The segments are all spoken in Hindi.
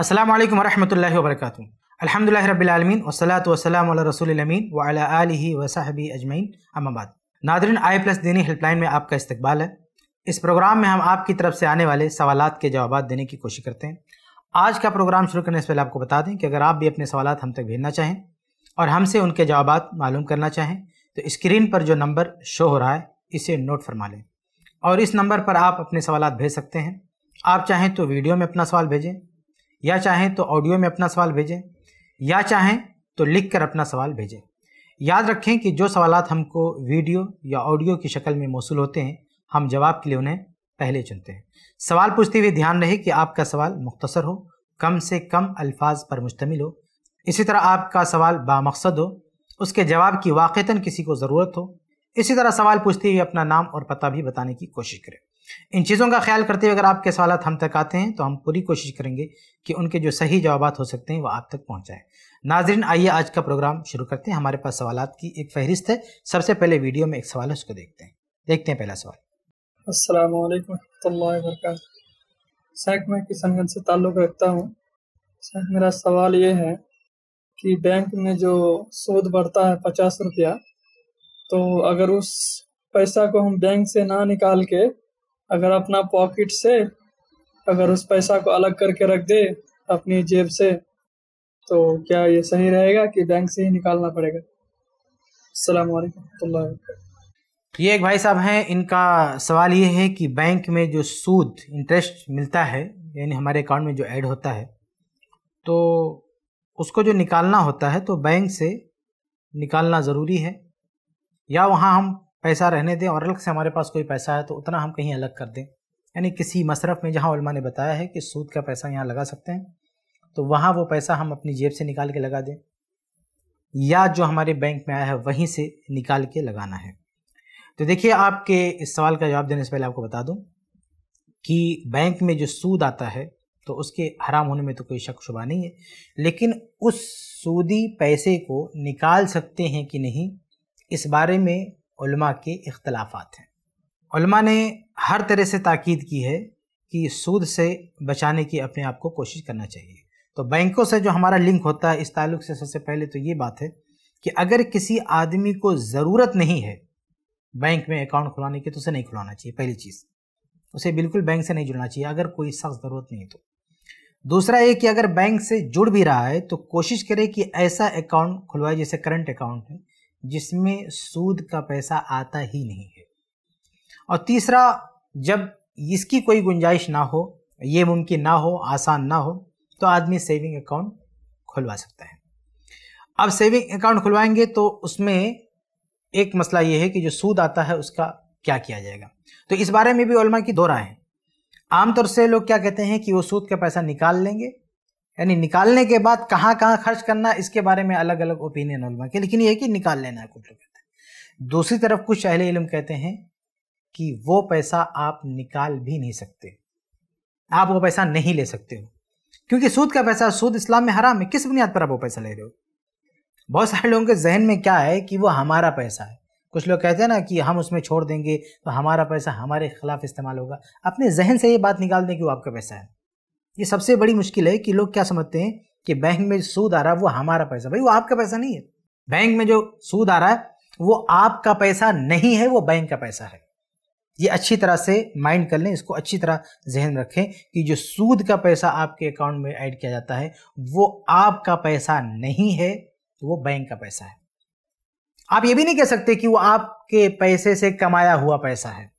असलम वरहमल वरक अलहमदिल्ला रबीआलमीन वसलात वसलम रसोलमीन वाला आलि अजमैन अम्माबाद नादरन आई प्लस दीनी हेल्पलाइन में आपका इस्तकबाल है इस प्रोग्राम में हम आपकी तरफ से आने वाले सवाल के जवाब देने की कोशिश करते हैं आज का प्रोग्राम शुरू करने से पहले आपको बता दें कि अगर आप भी अपने सवाल हम तक भेजना चाहें और हमसे उनके जवाब मालूम करना चाहें तो स्क्रीन पर जो नंबर शो हो रहा है इसे नोट फरमा लें और इस नंबर पर आप अपने सवाल भेज सकते हैं आप चाहें तो वीडियो में अपना सवाल भेजें या चाहें तो ऑडियो में अपना सवाल भेजें या चाहें तो लिख कर अपना सवाल भेजें याद रखें कि जो सवाल हमको वीडियो या ऑडियो की शक्ल में मौसू होते हैं हम जवाब के लिए उन्हें पहले चुनते हैं सवाल पूछते हुए ध्यान रहे कि आपका सवाल मुख्तसर हो कम से कम अल्फाज पर मुश्तमिल हो इसी तरह आपका सवाल बामकसद हो उसके जवाब की वाक़ता किसी को ज़रूरत हो इसी तरह सवाल पूछते हुए अपना नाम और पता भी बताने की कोशिश करें इन चीज़ों का ख्याल करते हुए अगर आपके सवाल हम तक आते हैं तो हम पूरी कोशिश करेंगे कि उनके जो सही जवाब हो सकते हैं वो आप तक पहुँचाएँ नाजरीन आइए आज का प्रोग्राम शुरू करते हैं हमारे पास सवाल की एक फहरिस्त है सबसे पहले वीडियो में एक सवाल है उसको देखते हैं देखते हैं पहला सवाल अस्सलाम वालेकुम सैक मैं किशनगंज से ताल्लुक़ रखता हूँ मेरा सवाल ये है कि बैंक में जो सूद बढ़ता है पचास रुपया तो अगर उस पैसा को हम बैंक से ना निकाल के अगर अपना पॉकेट से अगर उस पैसा को अलग करके रख दे अपनी जेब से तो क्या ये सही रहेगा कि बैंक से ही निकालना पड़ेगा अल्लाम ये एक भाई साहब हैं इनका सवाल ये है कि बैंक में जो सूद इंटरेस्ट मिलता है यानी हमारे अकाउंट में जो ऐड होता है तो उसको जो निकालना होता है तो बैंक से निकालना ज़रूरी है या वहाँ हम पैसा रहने दें और अलग से हमारे पास कोई पैसा है तो उतना हम कहीं अलग कर दें यानी किसी मशरफ़ में जहाँ उलमा ने बताया है कि सूद का पैसा यहाँ लगा सकते हैं तो वहाँ वो पैसा हम अपनी जेब से निकाल के लगा दें या जो हमारे बैंक में आया है वहीं से निकाल के लगाना है तो देखिए आपके इस सवाल का जवाब देने से पहले आपको बता दूं कि बैंक में जो सूद आता है तो उसके हराम होने में तो कोई शक शुबा नहीं है लेकिन उस सूदी पैसे को निकाल सकते हैं कि नहीं इस बारे में उलमा के इख्तलाफात हैं ने हर तरह से ताकीद की है कि सूद से बचाने की अपने आप को कोशिश करना चाहिए तो बैंकों से जो हमारा लिंक होता है इस ताल्लुक से सबसे पहले तो ये बात है कि अगर किसी आदमी को ज़रूरत नहीं है बैंक में अकाउंट खुलाने की तो उसे नहीं खुलाना चाहिए पहली चीज़ उसे बिल्कुल बैंक से नहीं जुड़ना चाहिए अगर कोई सख्त ज़रूरत नहीं तो दूसरा ये कि अगर बैंक से जुड़ भी रहा है तो कोशिश करे कि ऐसा अकाउंट खुलवाए जैसे करंट अकाउंट है जिसमें सूद का पैसा आता ही नहीं है और तीसरा जब इसकी कोई गुंजाइश ना हो ये मुमकिन ना हो आसान ना हो तो आदमी सेविंग अकाउंट खुलवा सकता है अब सेविंग अकाउंट खुलवाएंगे तो उसमें एक मसला ये है कि जो सूद आता है उसका क्या किया जाएगा तो इस बारे में भी की दो राय है आमतौर से लोग क्या कहते हैं कि वो सूद का पैसा निकाल लेंगे यानी निकालने के बाद कहाँ कहाँ खर्च करना इसके बारे में अलग अलग ओपिनियन उलमा के लेकिन यह कि निकाल लेना है कुछ लोग कहते हैं दूसरी तरफ कुछ अहले इलम कहते हैं कि वो पैसा आप निकाल भी नहीं सकते आप वो पैसा नहीं ले सकते हो क्योंकि सूद का पैसा सूद इस्लाम में हराम है किस बुनियाद पर आप वो पैसा ले रहे हो बहुत सारे लोगों के जहन में क्या है कि वो हमारा पैसा है कुछ लोग कहते हैं ना कि हम उसमें छोड़ देंगे तो हमारा पैसा हमारे खिलाफ इस्तेमाल होगा अपने जहन से ये बात निकाल दें कि वो आपका पैसा है ये सबसे बड़ी मुश्किल है कि लोग क्या समझते हैं कि बैंक में सूद आ रहा है वो हमारा पैसा भाई वो आपका पैसा नहीं है बैंक में जो सूद आ रहा है वो आपका पैसा नहीं है वो बैंक का पैसा है ये अच्छी तरह से माइंड कर लें इसको अच्छी तरह जहन रखें कि जो सूद का पैसा आपके अकाउंट में ऐड किया जाता है वो आपका पैसा नहीं है तो वो बैंक का पैसा है आप ये भी नहीं कह सकते कि वो आपके पैसे से कमाया हुआ पैसा है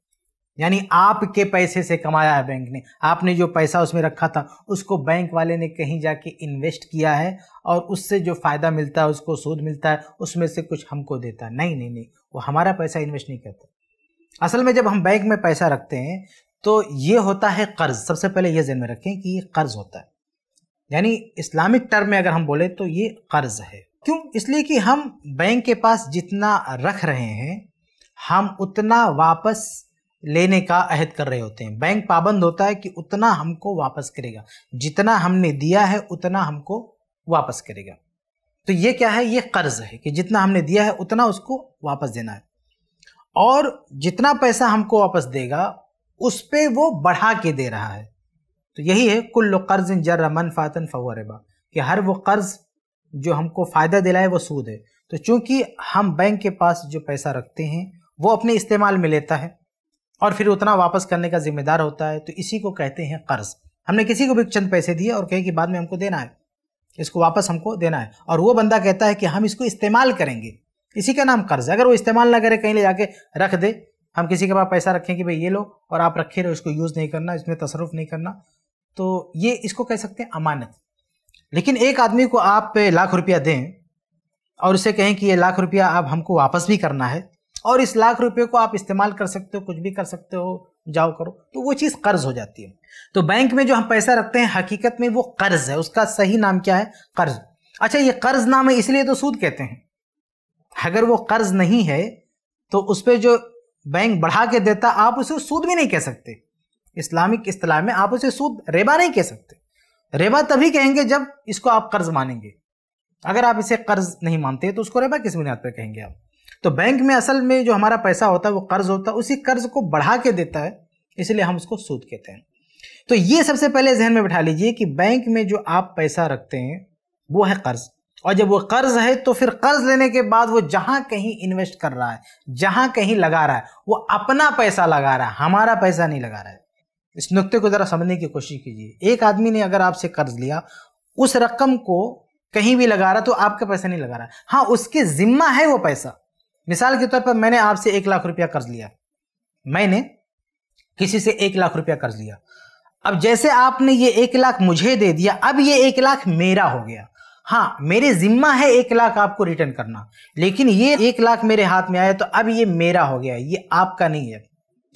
यानी आपके पैसे से कमाया है बैंक ने आपने जो पैसा उसमें रखा था उसको बैंक वाले ने कहीं जाके इन्वेस्ट किया है और उससे जो फ़ायदा मिलता है उसको सूद मिलता है उसमें से कुछ हमको देता है नहीं नहीं नहीं वो हमारा पैसा इन्वेस्ट नहीं करता असल में जब हम बैंक में पैसा रखते हैं तो ये होता है कर्ज सबसे पहले ये जहन में रखें कि ये कर्ज होता है यानी इस्लामिक टर्म में अगर हम बोले तो ये कर्ज है क्यों इसलिए कि हम बैंक के पास जितना रख रहे हैं हम उतना वापस लेने का अहद कर रहे होते हैं बैंक पाबंद होता है कि उतना हमको वापस करेगा जितना हमने दिया है उतना हमको वापस करेगा तो ये क्या है ये कर्ज है कि जितना हमने दिया है उतना उसको वापस देना है और जितना पैसा हमको वापस देगा उस पर वो बढ़ा के दे रहा है तो यही है कुल्लु कर्ज जर मन फातन फवरबा कि हर वो कर्ज जो हमको फ़ायदा दिलाए वो सूद है तो चूंकि हम बैंक के पास जो पैसा रखते हैं वो अपने इस्तेमाल में लेता है और फिर उतना वापस करने का जिम्मेदार होता है तो इसी को कहते हैं कर्ज हमने किसी को भी चंद पैसे दिए और कहे कि बाद में हमको देना है इसको वापस हमको देना है और वो बंदा कहता है कि हम इसको इस्तेमाल करेंगे इसी का नाम कर्ज है अगर वो इस्तेमाल ना करे कहीं ले जाके रख दे हम किसी के पास पैसा रखें कि भाई ये लो और आप रखे रहो इसको यूज़ नहीं करना इसमें तसरुफ नहीं करना तो ये इसको कह सकते हैं अमानत लेकिन एक आदमी को आप लाख रुपया दें और उसे कहें कि ये लाख रुपया आप हमको वापस भी करना है और इस लाख रुपये को आप इस्तेमाल कर सकते हो कुछ भी कर सकते हो जाओ करो तो वो चीज़ कर्ज हो जाती है तो बैंक में जो हम पैसा रखते हैं हकीकत में वो कर्ज है उसका सही नाम क्या है कर्ज अच्छा ये कर्ज नाम है इसलिए तो सूद कहते हैं अगर वो कर्ज नहीं है तो उस पर जो बैंक बढ़ा के देता आप उसे सूद भी नहीं कह सकते इस्लामिक इतलाह में आप उसे सूद रेबा नहीं कह सकते रेबा तभी कहेंगे जब इसको आप कर्ज मानेंगे अगर आप इसे कर्ज नहीं मानते तो उसको रेबा किस बुनियाद पर कहेंगे आप तो बैंक में असल में जो हमारा पैसा होता है वो कर्ज होता है उसी कर्ज को बढ़ा के देता है इसलिए हम उसको सूद कहते हैं तो ये सबसे पहले जहन में बैठा लीजिए कि बैंक में जो आप पैसा रखते हैं वो है कर्ज और जब वो कर्ज है तो फिर कर्ज लेने के बाद वो जहां कहीं इन्वेस्ट कर रहा है जहां कहीं लगा रहा है वो अपना पैसा लगा रहा है हमारा पैसा नहीं लगा रहा है इस नुकते को जरा समझने की कोशिश कीजिए एक आदमी ने अगर आपसे कर्ज लिया उस रकम को कहीं भी लगा रहा तो आपका पैसा नहीं लगा रहा हाँ उसके जिम्मा है वो पैसा मिसाल के तौर पर मैंने आपसे एक लाख रुपया कर्ज लिया मैंने किसी से एक लाख रुपया कर्ज लिया अब जैसे आपने ये एक लाख मुझे दे दिया अब ये एक लाख मेरा हो गया हाँ मेरे जिम्मा है एक लाख आपको रिटर्न करना लेकिन ये एक लाख मेरे हाथ में आया तो अब ये मेरा हो गया ये आपका नहीं है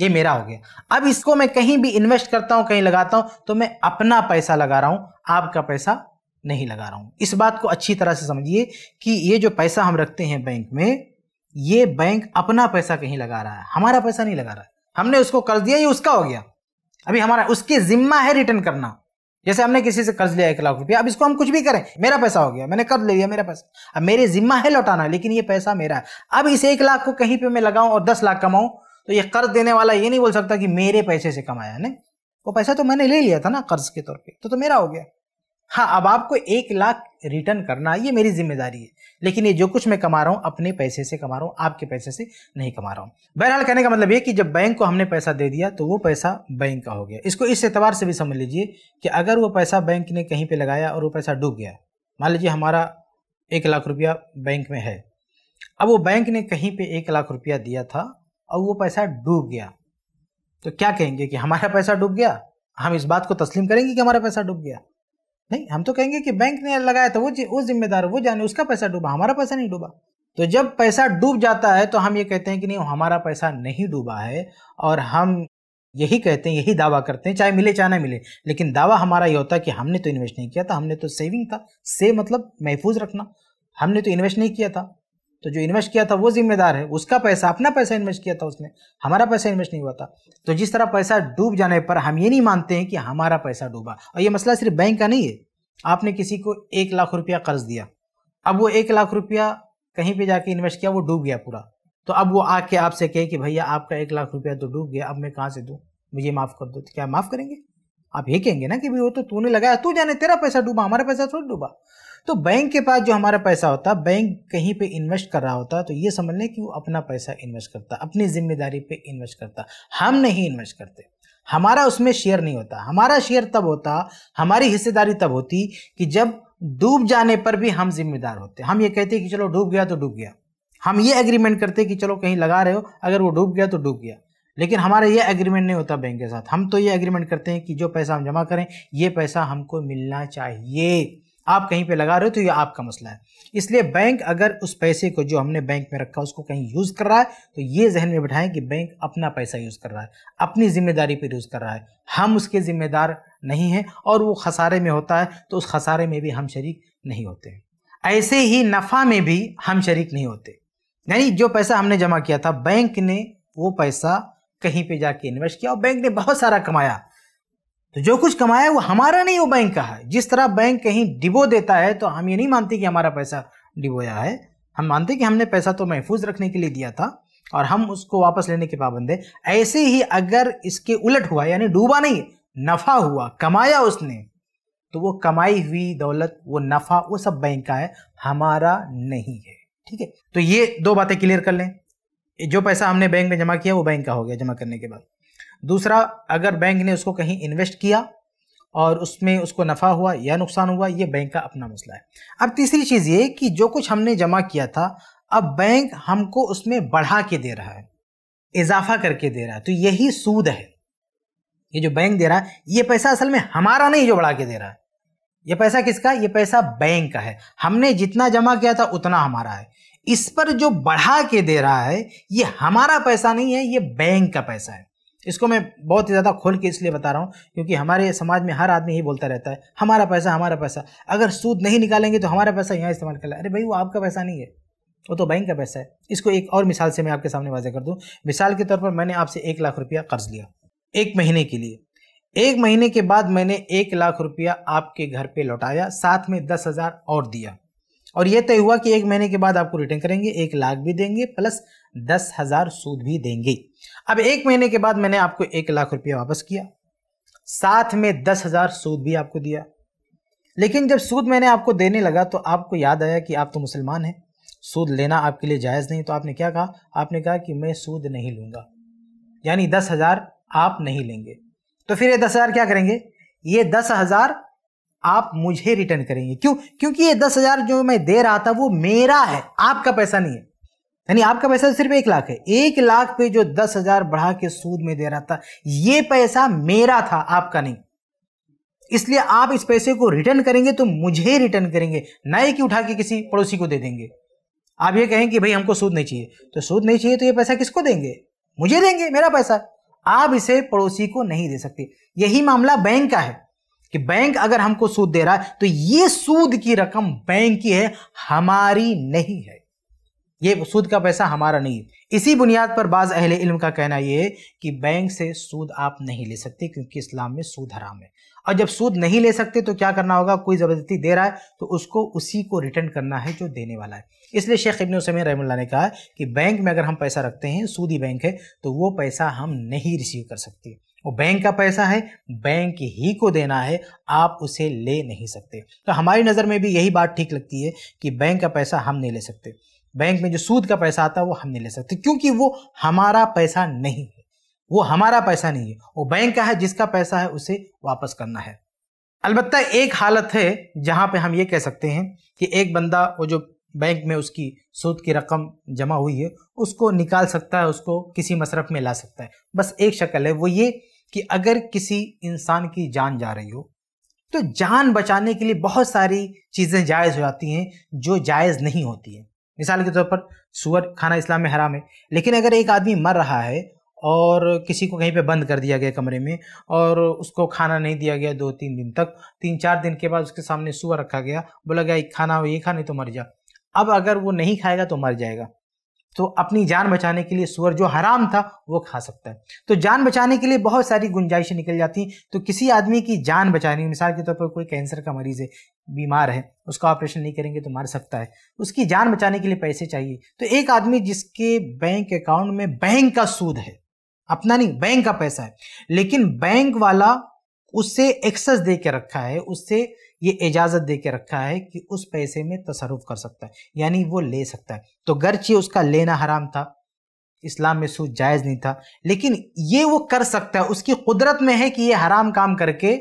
ये मेरा हो गया अब इसको मैं कहीं भी इन्वेस्ट करता हूँ कहीं लगाता हूं तो मैं अपना पैसा लगा रहा हूं आपका पैसा नहीं लगा रहा हूं इस बात को अच्छी तरह से समझिए कि ये जो पैसा हम रखते हैं बैंक में ये बैंक अपना पैसा कहीं लगा रहा है हमारा पैसा नहीं लगा रहा है हमने उसको कर्ज दिया ये उसका हो गया अभी हमारा उसकी जिम्मा है रिटर्न करना जैसे हमने किसी से कर्ज लिया एक लाख रुपया अब इसको हम कुछ भी करें मेरा पैसा हो गया मैंने कर्ज ले लिया मेरा पैसा अब मेरे जिम्मा है लौटाना लेकिन ये पैसा मेरा है अब इस एक लाख को कहीं पे मैं लगाऊं और दस लाख कमाऊं तो ये कर्ज देने वाला ये नहीं बोल सकता कि मेरे पैसे से कमाया ने वो पैसा तो मैंने ले लिया था ना कर्ज के तौर पर तो, तो मेरा हो गया हाँ अब आपको एक लाख रिटर्न करना ये मेरी जिम्मेदारी है लेकिन ये जो कुछ मैं कमा रहा हूँ अपने पैसे से कमा रहा हूँ आपके पैसे से नहीं कमा रहा हूँ बहरहाल कहने का मतलब ये कि जब बैंक को हमने पैसा दे दिया तो वो पैसा बैंक का हो गया इसको इस एतबार से भी समझ लीजिए कि अगर वो पैसा बैंक ने कहीं पर लगाया और वो पैसा डूब गया मान लीजिए हमारा एक लाख रुपया बैंक में है अब वो बैंक ने कहीं पे एक लाख रुपया दिया था और वो पैसा डूब गया तो क्या कहेंगे कि हमारा पैसा डूब गया हम इस बात को तस्लीम करेंगे कि हमारा पैसा डूब गया नहीं हम तो कहेंगे कि बैंक ने लगाया था वो वो जिम्मेदार वो जाने उसका पैसा डूबा हमारा पैसा नहीं डूबा तो जब पैसा डूब जाता है तो हम ये कहते हैं कि नहीं हमारा पैसा नहीं डूबा है और हम यही कहते हैं यही दावा करते हैं चाहे मिले चाहे ना मिले लेकिन दावा हमारा ये होता है कि हमने तो इन्वेस्ट नहीं किया था हमने तो सेविंग था से मतलब महफूज रखना हमने तो इन्वेस्ट नहीं किया था तो जो इन्वेस्ट किया था वो जिम्मेदार है उसका पैसा अपना पैसा इन्वेस्ट किया था उसने हमारा पैसा इन्वेस्ट नहीं हुआ था तो जिस तरह पैसा डूब जाने पर हम ये नहीं मानते हैं कि हमारा पैसा डूबा और ये मसला सिर्फ बैंक का नहीं है आपने किसी को एक लाख रुपया कर्ज दिया अब वो एक लाख रुपया कहीं पर जाके इन्वेस्ट किया वो डूब गया पूरा तो अब वो आके आपसे कहे कि भैया आपका एक लाख रुपया तो डूब गया अब मैं कहाँ से दूँ मुझे माफ़ कर दो तो क्या माफ़ करेंगे आप ये कहेंगे ना कि भाई वो तो तूने लगाया तू जाने तेरा पैसा डूबा हमारा पैसा थोड़ा डूबा तो बैंक के पास जो हमारा पैसा होता बैंक कहीं पे इन्वेस्ट कर रहा होता तो ये समझ लें कि वो अपना पैसा इन्वेस्ट करता अपनी जिम्मेदारी पे इन्वेस्ट करता हम नहीं इन्वेस्ट करते हमारा उसमें शेयर नहीं होता हमारा शेयर तब होता हमारी हिस्सेदारी तब होती कि जब डूब जाने पर भी हम जिम्मेदार होते हम ये कहते कि चलो डूब गया तो डूब गया हम ये एग्रीमेंट करते कि चलो कहीं लगा रहे हो अगर वो डूब गया तो डूब गया लेकिन हमारा ये एग्रीमेंट नहीं होता बैंक के साथ हम तो ये एग्रीमेंट करते हैं कि जो पैसा हम जमा करें ये पैसा हमको मिलना चाहिए आप कहीं पे लगा रहे हो तो ये आपका मसला है इसलिए बैंक अगर उस पैसे को जो हमने बैंक में रखा उसको कहीं यूज़ कर रहा है तो ये जहन में बैठाएं कि बैंक अपना पैसा यूज़ कर रहा है अपनी जिम्मेदारी पर यूज़ कर रहा है हम उसके ज़िम्मेदार नहीं हैं और वो खसारे में होता है तो उस खसारे में भी हम शरीक नहीं होते ऐसे ही नफ़ा में भी हम शरीक नहीं होते यानी जो पैसा हमने जमा किया था बैंक ने वो पैसा कहीं पे जाके इन्वेस्ट किया और बैंक ने बहुत सारा कमाया तो जो कुछ कमाया वो हमारा नहीं वो बैंक का है जिस तरह बैंक कहीं डिबो देता है तो हम ये नहीं मानते कि हमारा पैसा डिबोया है हम मानते कि हमने पैसा तो महफूज रखने के लिए दिया था और हम उसको वापस लेने के पाबंद है ऐसे ही अगर इसके उलट हुआ यानी डूबा नहीं नफा हुआ कमाया उसने तो वो कमाई हुई दौलत वो नफा वो सब बैंक का है हमारा नहीं है ठीक है तो ये दो बातें क्लियर कर लें जो पैसा हमने बैंक में जमा किया वो बैंक का हो गया जमा करने के बाद दूसरा अगर बैंक ने उसको कहीं इन्वेस्ट किया और उसमें उसको नफ़ा हुआ या नुकसान हुआ ये बैंक का अपना मसला है अब तीसरी चीज़ ये कि जो कुछ हमने जमा किया था अब बैंक हमको उसमें बढ़ा के दे रहा है इजाफा करके दे रहा है तो यही सूद है ये जो बैंक दे रहा है ये पैसा असल में हमारा नहीं जो बढ़ा के दे रहा है ये पैसा किसका ये पैसा बैंक का है हमने जितना जमा किया था उतना हमारा है इस पर जो बढ़ा के दे रहा है ये हमारा पैसा नहीं है ये बैंक का पैसा है इसको मैं बहुत ही ज़्यादा खोल के इसलिए बता रहा हूँ क्योंकि हमारे समाज में हर आदमी ही बोलता रहता है हमारा पैसा हमारा पैसा अगर सूद नहीं निकालेंगे तो हमारा पैसा यहाँ इस्तेमाल कर अरे भाई वो आपका पैसा नहीं है वो तो बैंक का पैसा है इसको एक और मिसाल से मैं आपके सामने वाजह कर दूँ मिसाल के तौर पर मैंने आपसे एक लाख रुपया कर्ज लिया एक महीने के लिए एक महीने के बाद मैंने एक लाख रुपया आपके घर पे लौटाया साथ में दस हज़ार और दिया और यह तय हुआ कि एक महीने के बाद आपको रिटर्न करेंगे एक लाख भी देंगे प्लस दस हजार सूद भी देंगे अब एक महीने के बाद मैंने आपको एक लाख रुपया वापस किया साथ में दस हजार सूद भी आपको दिया लेकिन जब सूद मैंने आपको देने लगा तो आपको याद आया कि आप तो मुसलमान हैं सूद लेना आपके लिए जायज़ नहीं तो आपने क्या कहा आपने कहा कि मैं सूद नहीं लूँगा यानी दस हज़ार आप नहीं लेंगे तो फिर ये दस हज़ार क्या करेंगे ये दस हज़ार आप मुझे रिटर्न करेंगे क्यों क्योंकि ये दस हजार जो मैं दे रहा था वो मेरा है आपका पैसा नहीं है यानी आपका पैसा सिर्फ एक लाख है एक लाख पे जो दस हजार बढ़ा के सूद में दे रहा था ये पैसा मेरा था आपका नहीं इसलिए आप इस पैसे को रिटर्न करेंगे तो मुझे रिटर्न करेंगे ना ही कि उठा के किसी पड़ोसी को दे देंगे आप ये कहें कि भाई हमको सूद नहीं चाहिए तो सूद नहीं चाहिए तो ये पैसा किसको देंगे मुझे देंगे मेरा पैसा आप इसे पड़ोसी को नहीं दे सकते यही मामला बैंक का है कि बैंक अगर हमको सूद दे रहा है तो ये सूद की रकम बैंक की है हमारी नहीं है ये सूद का पैसा हमारा नहीं है इसी बुनियाद पर बाज अहले इल्म का कहना यह है कि बैंक से सूद आप नहीं ले सकते क्योंकि इस्लाम में सूद हराम है और जब सूद नहीं ले सकते तो क्या करना होगा कोई ज़बरदस्ती दे रहा है तो उसको उसी को रिटर्न करना है जो देने वाला है इसलिए शेख इबन उसमें रहमल्ला ने कहा कि बैंक में अगर हम पैसा रखते हैं सूदी बैंक है तो वो पैसा हम नहीं रिसीव कर सकते वो बैंक का पैसा है बैंक ही को देना है आप उसे ले नहीं सकते तो हमारी नज़र में भी यही बात ठीक लगती है कि बैंक का पैसा हम नहीं ले सकते बैंक में जो सूद का पैसा आता है वो हम नहीं ले सकते क्योंकि वो हमारा पैसा नहीं है वो हमारा पैसा नहीं है वो बैंक का है जिसका पैसा है उसे वापस करना है अलबत् एक हालत है जहाँ पे हम ये कह सकते हैं कि एक बंदा वो जो बैंक में उसकी सूद की रकम जमा हुई है उसको निकाल सकता है उसको किसी मसरफ में ला सकता है बस एक शक्ल है वो ये कि अगर किसी इंसान की जान जा रही हो तो जान बचाने के लिए बहुत सारी चीज़ें जायज़ हो जाती हैं जो जायज़ नहीं होती हैं मिसाल के तौर पर सुअर खाना इस्लाम में हराम है लेकिन अगर एक आदमी मर रहा है और किसी को कहीं पे बंद कर दिया गया कमरे में और उसको खाना नहीं दिया गया दो तीन दिन तक तीन चार दिन के बाद उसके सामने सुअर रखा गया बोला गया खाना हो ये खा नहीं तो मर जा अब अगर वो नहीं खाएगा तो मर जाएगा तो अपनी जान बचाने के लिए सुअर जो हराम था वो खा सकता है तो जान बचाने के लिए बहुत सारी गुंजाइशें निकल जाती हैं तो किसी आदमी की जान बचानी मिसाल के तौर पर कोई कैंसर का मरीज़ है बीमार है उसका ऑपरेशन नहीं करेंगे तो मर सकता है उसकी जान बचाने के लिए पैसे चाहिए तो एक आदमी जिसके बैंक अकाउंट में बैंक का सूद है अपना नहीं बैंक का पैसा है लेकिन बैंक वाला उससे एक्सेस दे के रखा है उससे ये इजाज़त दे के रखा है कि उस पैसे में तसरफ कर सकता है यानी वो ले सकता है तो गर्चे उसका लेना हराम था इस्लाम में सूद जायज़ नहीं था लेकिन ये वो कर सकता है उसकी कुदरत में है कि ये हराम काम करके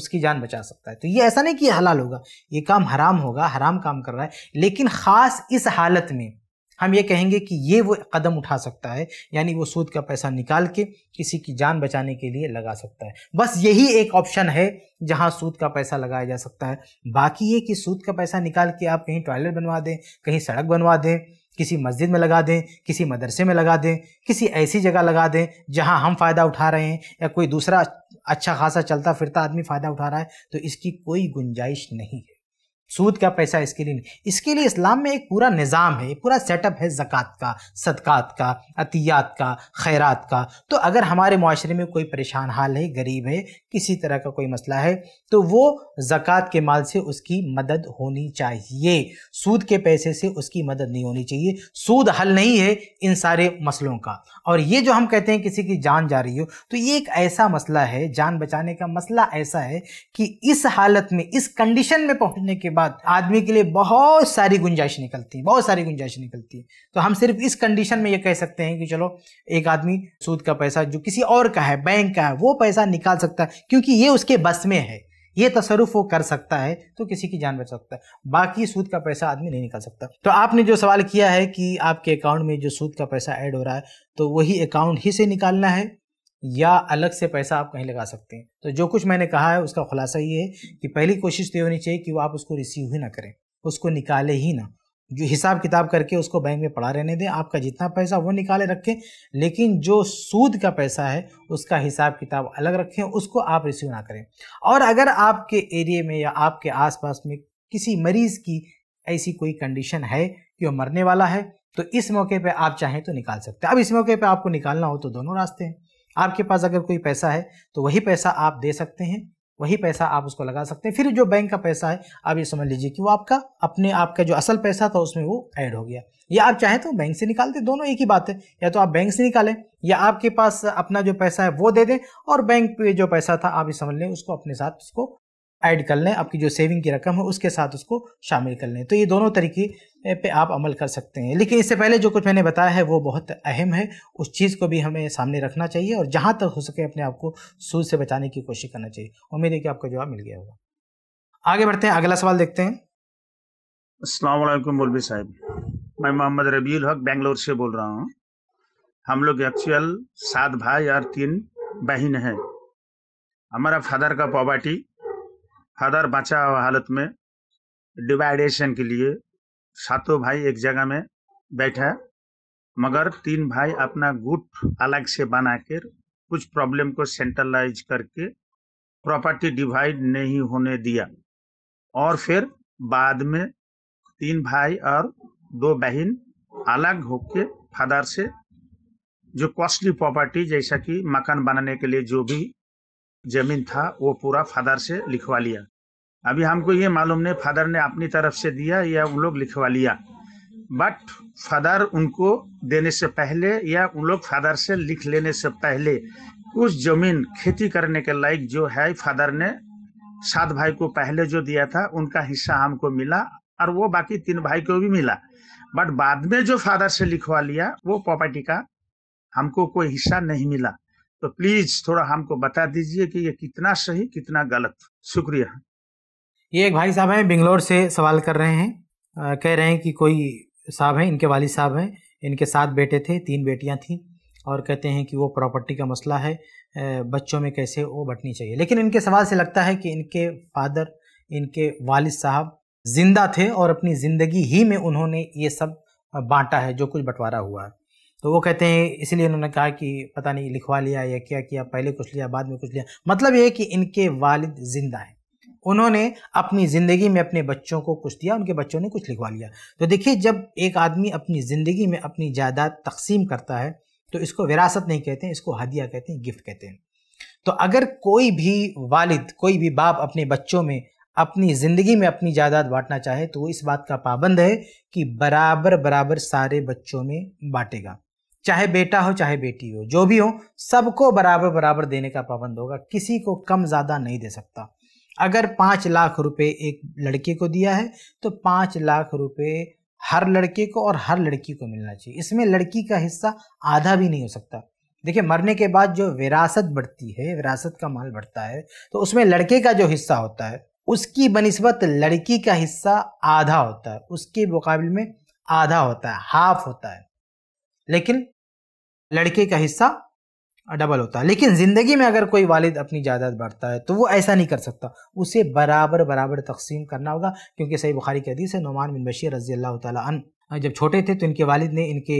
उसकी जान बचा सकता है तो ये ऐसा नहीं कि हलाल होगा ये काम हराम होगा हराम काम कर रहा है लेकिन ख़ास इस हालत में हम ये कहेंगे कि ये वो कदम उठा सकता है यानी वो सूद का पैसा निकाल के किसी की जान बचाने के लिए लगा सकता है बस यही एक ऑप्शन है जहां सूद का पैसा लगाया जा सकता है बाकी ये कि सूद का पैसा निकाल के आप कहीं टॉयलेट बनवा दें कहीं सड़क बनवा दें किसी मस्जिद में लगा दें किसी मदरसे में लगा दें किसी ऐसी जगह लगा दें जहाँ हम फ़ायदा उठा रहे हैं या कोई दूसरा अच्छा खासा चलता फिरता आदमी फ़ायदा उठा रहा है तो इसकी कोई गुंजाइश नहीं है सूद का पैसा इसके लिए नहीं इसके लिए इस्लाम में एक पूरा निज़ाम है पूरा सेटअप है ज़क़़त का सदक़ात का अतियात का खैरात का तो अगर हमारे माशरे में कोई परेशान हाल है गरीब है किसी तरह का कोई मसला है तो वो ज़क़़त के माल से उसकी मदद होनी चाहिए सूद के पैसे से उसकी मदद नहीं होनी चाहिए सूद हल नहीं है इन सारे मसलों का और ये जो हम कहते हैं किसी की जान जा रही हो तो ये एक ऐसा मसला है जान बचाने का मसला ऐसा है कि इस हालत में इस कंडीशन में पहुँचने के बाद बाद आदमी के लिए बहुत सारी गुंजाइश निकलती है बहुत सारी गुंजाइश निकलती है तो हम सिर्फ इस कंडीशन में ये कह सकते हैं कि चलो एक आदमी सूद का पैसा जो किसी और का है बैंक का है वो पैसा निकाल सकता है क्योंकि ये उसके बस में है ये तसरुफ वो कर सकता है तो किसी की जान बच सकता है बाकी सूद का पैसा आदमी नहीं निकाल सकता तो आपने जो सवाल किया है कि आपके अकाउंट में जो सूद का पैसा ऐड हो रहा है तो वही अकाउंट ही से निकालना है या अलग से पैसा आप कहीं लगा सकते हैं तो जो कुछ मैंने कहा है उसका खुलासा ये है कि पहली कोशिश तो होनी चाहिए कि वो आप उसको रिसीव ही ना करें उसको निकाले ही ना जो हिसाब किताब करके उसको बैंक में पड़ा रहने दें आपका जितना पैसा वो निकाले रखें लेकिन जो सूद का पैसा है उसका हिसाब किताब अलग रखें उसको आप रिसीव ना करें और अगर आपके एरिए में या आपके आसपास में किसी मरीज़ की ऐसी कोई कंडीशन है कि वो मरने वाला है तो इस मौके पे आप चाहें तो निकाल सकते हैं अब इस मौके पे आपको निकालना हो तो दोनों रास्ते हैं आपके पास अगर कोई पैसा है तो वही पैसा आप दे सकते हैं वही पैसा आप उसको लगा सकते हैं फिर जो बैंक का पैसा है आप ये समझ लीजिए कि वो आपका अपने आपका जो असल पैसा था उसमें वो ऐड हो गया या आप चाहें तो बैंक से निकालते दोनों एक ही बात है या तो आप बैंक से निकालें या आपके पास अपना जो पैसा है वो दे दें और बैंक पे जो पैसा था आप ये समझ लें उसको अपने साथ उसको ऐड कर लें आपकी जो सेविंग की रकम है उसके साथ उसको शामिल कर लें तो ये दोनों तरीके पे आप अमल कर सकते हैं लेकिन इससे पहले जो कुछ मैंने बताया है वो बहुत अहम है उस चीज़ को भी हमें सामने रखना चाहिए और जहाँ तक हो सके अपने आप को सूद से बचाने की कोशिश करना चाहिए उम्मीद है कि आपको जवाब मिल गया होगा आगे बढ़ते हैं अगला सवाल देखते हैं असलम मौलवी साहब मैं मोहम्मद रबील हक बेंगलोर से बोल रहा हूँ हम लोग एक्चुअल सात भाई और तीन बहन हैं हमारा फादर का पॉवर्टी फादर बचा हुआ हालत में डिवाइडेशन के लिए सातों भाई एक जगह में बैठा मगर तीन भाई अपना गुट अलग से बना कर कुछ प्रॉब्लम को सेंट्रलाइज करके प्रॉपर्टी डिवाइड नहीं होने दिया और फिर बाद में तीन भाई और दो बहन अलग होके फादर से जो कॉस्टली प्रॉपर्टी जैसा कि मकान बनाने के लिए जो भी जमीन था वो पूरा फादर से लिखवा लिया अभी हमको ये मालूम नहीं फादर ने अपनी तरफ से दिया या उन लोग लिखवा लिया बट फादर उनको देने से पहले या उन लोग फादर से लिख लेने से पहले उस जमीन खेती करने के लायक जो है फादर ने सात भाई को पहले जो दिया था उनका हिस्सा हमको मिला और वो बाकी तीन भाई को भी मिला बट बाद में जो फादर से लिखवा लिया वो प्रॉपर्टी का हमको कोई हिस्सा नहीं मिला तो प्लीज थोड़ा हमको बता दीजिए कि ये कितना सही कितना गलत शुक्रिया ये एक भाई साहब हैं बेंगलोर से सवाल कर रहे हैं आ, कह रहे हैं कि कोई साहब हैं इनके वाली साहब हैं इनके सात बेटे थे तीन बेटियां थीं और कहते हैं कि वो प्रॉपर्टी का मसला है बच्चों में कैसे वो बटनी चाहिए लेकिन इनके सवाल से लगता है कि इनके फादर इनके वालिद साहब जिंदा थे और अपनी ज़िंदगी ही में उन्होंने ये सब बांटा है जो कुछ बंटवारा हुआ है तो वो कहते हैं इसलिए उन्होंने कहा कि पता नहीं लिखवा लिया या क्या किया पहले कुछ लिया बाद में कुछ लिया मतलब ये कि इनके वालिद ज़िंदा हैं उन्होंने अपनी ज़िंदगी में अपने बच्चों को कुछ दिया उनके बच्चों ने कुछ लिखवा लिया तो देखिए जब एक आदमी अपनी ज़िंदगी में अपनी जायदाद तकसीम करता है तो इसको विरासत नहीं कहते हैं इसको हदिया कहते हैं गिफ्ट कहते हैं तो अगर कोई भी वालिद कोई भी बाप अपने बच्चों में अपनी ज़िंदगी में अपनी जायदाद बांटना चाहे तो वो इस बात का पाबंद है कि बराबर बराबर सारे बच्चों में बांटेगा चाहे बेटा हो चाहे बेटी हो जो भी हो सबको बराबर बराबर देने का पाबंद होगा किसी को कम ज़्यादा नहीं दे सकता अगर पाँच लाख रुपए एक लड़के को दिया है तो पाँच लाख रुपए हर लड़के को और हर लड़की को मिलना चाहिए इसमें लड़की का हिस्सा आधा भी नहीं हो सकता देखिए मरने के बाद जो विरासत बढ़ती है विरासत का माल बढ़ता है तो उसमें लड़के का जो हिस्सा होता है उसकी बनस्बत लड़की का हिस्सा आधा होता है उसके मुकाबले में आधा होता है हाफ होता है लेकिन लड़के का हिस्सा डबल होता है लेकिन ज़िंदगी में अगर कोई वालिद अपनी जायदाद बढ़ता है तो वो ऐसा नहीं कर सकता उसे बराबर बराबर तकसीम करना होगा क्योंकि सही बुखारी की हदीस है नुमान बिन बशीर रजी अल्लाह तन जब छोटे थे तो इनके वालिद ने इनके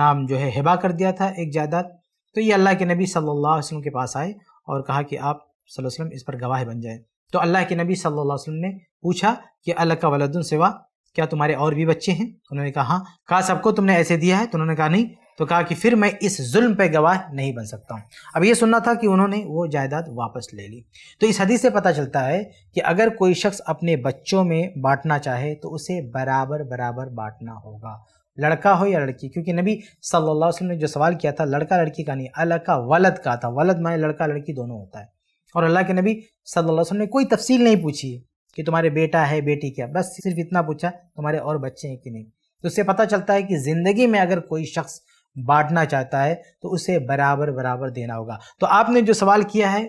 नाम जो है हिबा कर दिया था एक जायदाद तो ये अल्लाह के नबी सल्लल्लाहु अलैहि वसल्लम के पास आए और कहा कि आप सल्लल्लाहु अलैहि वसल्लम इस पर गवाह बन जाए तो अल्लाह के नबी सल्लल्लाहु अलैहि वसल्लम ने पूछा कि अल्लाह का वलदन सिवा क्या तुम्हारे और भी बच्चे हैं उन्होंने कहा हाँ कहा सबको तुमने ऐसे दिया है तो उन्होंने कहा नहीं तो कहा कि फिर मैं इस जुल्म पे गवाह नहीं बन सकता हूँ अब ये सुनना था कि उन्होंने वो जायदाद वापस ले ली तो इस हदीस से पता चलता है कि अगर कोई शख्स अपने बच्चों में बांटना चाहे तो उसे बराबर बराबर बांटना होगा लड़का हो या लड़की क्योंकि नबी सल्लल्लाहु अलैहि वसल्लम ने जो सवाल किया था लड़का लड़की का नहीं अल्लाह का वलद का था वलद माने लड़का लड़की दोनों होता है और अल्लाह के नबी सल्लल्लाहु अलैहि वसल्लम ने कोई तफसील नहीं पूछी कि तुम्हारे बेटा है बेटी क्या बस सिर्फ इतना पूछा तुम्हारे और बच्चे हैं कि नहीं तो उससे पता चलता है कि ज़िंदगी में अगर कोई शख्स बांटना चाहता है तो उसे बराबर बराबर देना होगा तो आपने जो सवाल किया है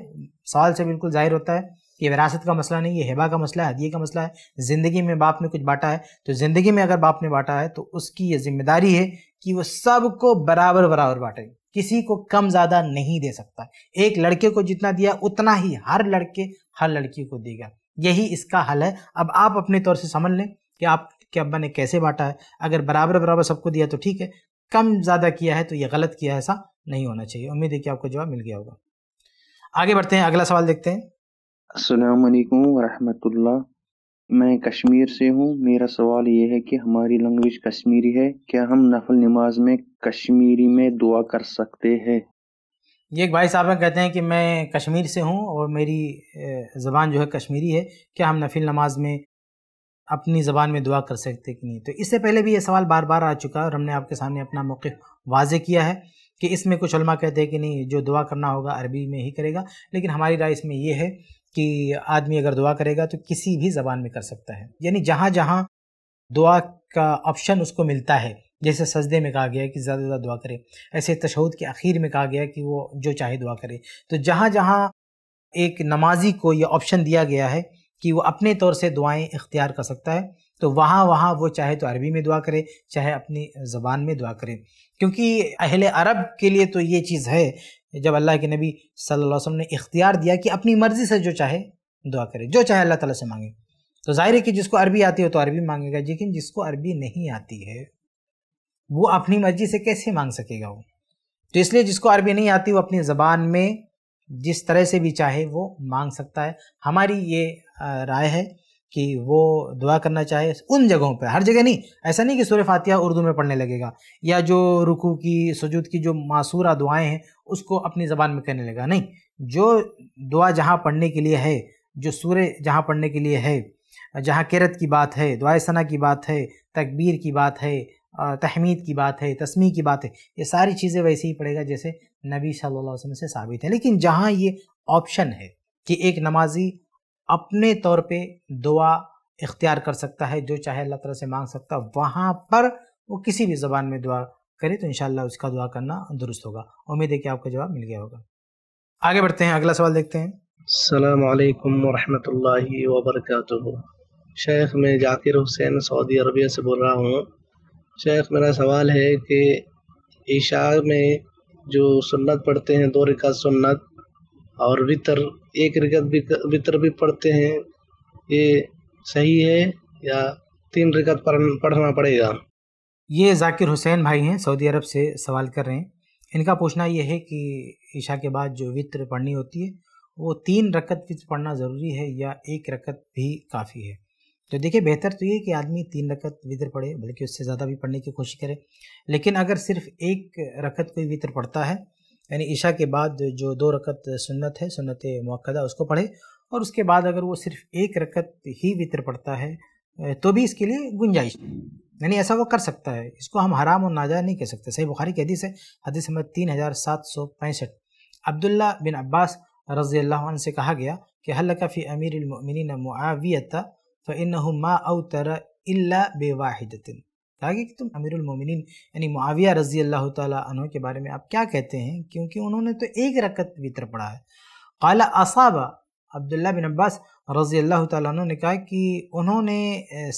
सवाल से बिल्कुल जाहिर होता है कि विरासत का मसला नहीं ये हेबा का मसला है हदिये का मसला है ज़िंदगी में बाप ने कुछ बांटा है तो ज़िंदगी में अगर बाप ने बांटा है तो उसकी ये जिम्मेदारी है कि वो सबको बराबर बराबर बांटे किसी को कम ज़्यादा नहीं दे सकता एक लड़के को जितना दिया उतना ही हर लड़के हर लड़की को देगा यही इसका हल है अब आप अपने तौर से समझ लें कि आप के अब्बा ने कैसे बांटा है अगर बराबर बराबर सबको दिया तो ठीक है कम ज़्यादा किया है तो ये गलत किया है ऐसा नहीं होना चाहिए उम्मीद है कि आपको जवाब मिल गया होगा आगे बढ़ते हैं अगला सवाल देखते हैं असलकम वरहमतुल्ला मैं कश्मीर से हूँ मेरा सवाल ये है कि हमारी लैंग्वेज कश्मीरी है क्या हम नफल नमाज में कश्मीरी में दुआ कर सकते हैं ये एक भाई साहब कहते हैं कि मैं कश्मीर से हूँ और मेरी ज़बान जो है कश्मीरी है क्या हम नफिल नमाज में अपनी ज़बान में दुआ कर सकते कि नहीं तो इससे पहले भी ये सवाल बार बार आ चुका है और हमने आपके सामने अपना मौक़ वाज किया है कि इसमें कुछ लमा कहते हैं कि नहीं जो दुआ करना होगा अरबी में ही करेगा लेकिन हमारी राय इसमें यह है कि आदमी अगर दुआ करेगा तो किसी भी ज़बान में कर सकता है यानी जहाँ जहाँ दुआ का ऑप्शन उसको मिलता है जैसे सजदे में कहा गया है कि ज़्यादा ज़्यादा दुआ करें ऐसे तशहद के आखिर में कहा गया है कि वो जो चाहे दुआ करे तो जहाँ जहाँ एक नमाजी को ये ऑप्शन दिया गया है कि वो अपने तौर से दुआएं इख्तियार कर सकता है तो वहाँ वहाँ वो चाहे तो अरबी में दुआ करे चाहे अपनी ज़बान में दुआ करे क्योंकि अहल अरब के लिए तो ये चीज़ है जब अल्लाह के नबी सल्लल्लाहु अलैहि वसल्लम ने इख्तियार दिया कि अपनी मर्ज़ी से जो चाहे दुआ करे जो चाहे अल्लाह ताला से मांगे तो जाहिर है कि जिसको अरबी आती हो तो अरबी मांगेगा लेकिन जिसको अरबी नहीं आती है वो अपनी मर्ज़ी से कैसे मांग सकेगा वो तो इसलिए जिसको अरबी नहीं आती वो अपनी ज़बान में जिस तरह से भी चाहे वो मांग सकता है हमारी ये राय है कि वो दुआ करना चाहे उन जगहों पर हर जगह नहीं ऐसा नहीं कि सूर्य फातिहा उर्दू में पढ़ने लगेगा या जो रुकू की सजूद की जो मासूरा दुआएं हैं उसको अपनी ज़बान में कहने लगेगा नहीं जो दुआ जहाँ पढ़ने के लिए है जो सूर्य जहाँ पढ़ने के लिए है जहाँ किरत की बात है दुआ सना की बात है तकबीर की बात है तहमीद की बात है तस्मी की बात है ये सारी चीज़ें वैसे ही पड़ेगा जैसे नबी सल्लल्लाहु अलैहि वसल्लम से साबित है लेकिन जहाँ ये ऑप्शन है कि एक नमाजी अपने तौर पे दुआ इख्तियार कर सकता है जो चाहे अल्लाह तला से मांग सकता है वहाँ पर वो किसी भी ज़बान में दुआ करे तो इन उसका दुआ करना दुरुस्त होगा उम्मीद है कि आपका जवाब मिल गया होगा आगे बढ़ते हैं अगला सवाल देखते हैं अल्लाम वरहमतुल्लाहि वबरकatuh शेख मैं जाकिर हुसैन सऊदी अरबिया से बोल रहा हूँ शेख मेरा सवाल है कि ईशा में जो सुन्नत पढ़ते हैं दो रिकात सुन्नत और वितर एक रकत वितर भी पढ़ते हैं ये सही है या तीन रिकत पढ़ना पड़ेगा ये जाकिर हुसैन भाई हैं सऊदी अरब से सवाल कर रहे हैं इनका पूछना यह है कि ईशा के बाद जो वित्र पढ़नी होती है वो तीन रकत वित्र पढ़ना ज़रूरी है या एक रकत भी काफ़ी है तो देखिए बेहतर तो ये कि आदमी तीन रकत वितर पढ़े बल्कि उससे ज़्यादा भी पढ़ने की कोशिश करे लेकिन अगर सिर्फ एक रकत कोई वितर पढ़ता है यानी ईशा के बाद जो दो रकत सुन्नत है सुन्नत मौक़दा उसको पढ़े और उसके बाद अगर वो सिर्फ एक रकत ही वितर पढ़ता है तो भी इसके लिए गुंजाइश यानी ऐसा वो कर सकता है इसको हम हराम और नाजा नहीं कह सकते सही बुखारी की हदीस है हदीस नंबर तीन हज़ार सात सौ पैंसठ अब्दुल्ला बिन अब्बास रजी अल्लाह से कहा गया कि हल्का फ़ी अमीर मुआवियता फ़िन मा अवतर बे बेवाहिदतिन कहा कि तुम अमीरुल मोमिनीन यानी मुआविया रजी अल्लाह तह के बारे में आप क्या कहते हैं क्योंकि उन्होंने तो एक रकत वितर पढ़ा है काला असाबा अब्दुल्ला बिन अब्बास रजी अल्लाह तह ने कहा कि उन्होंने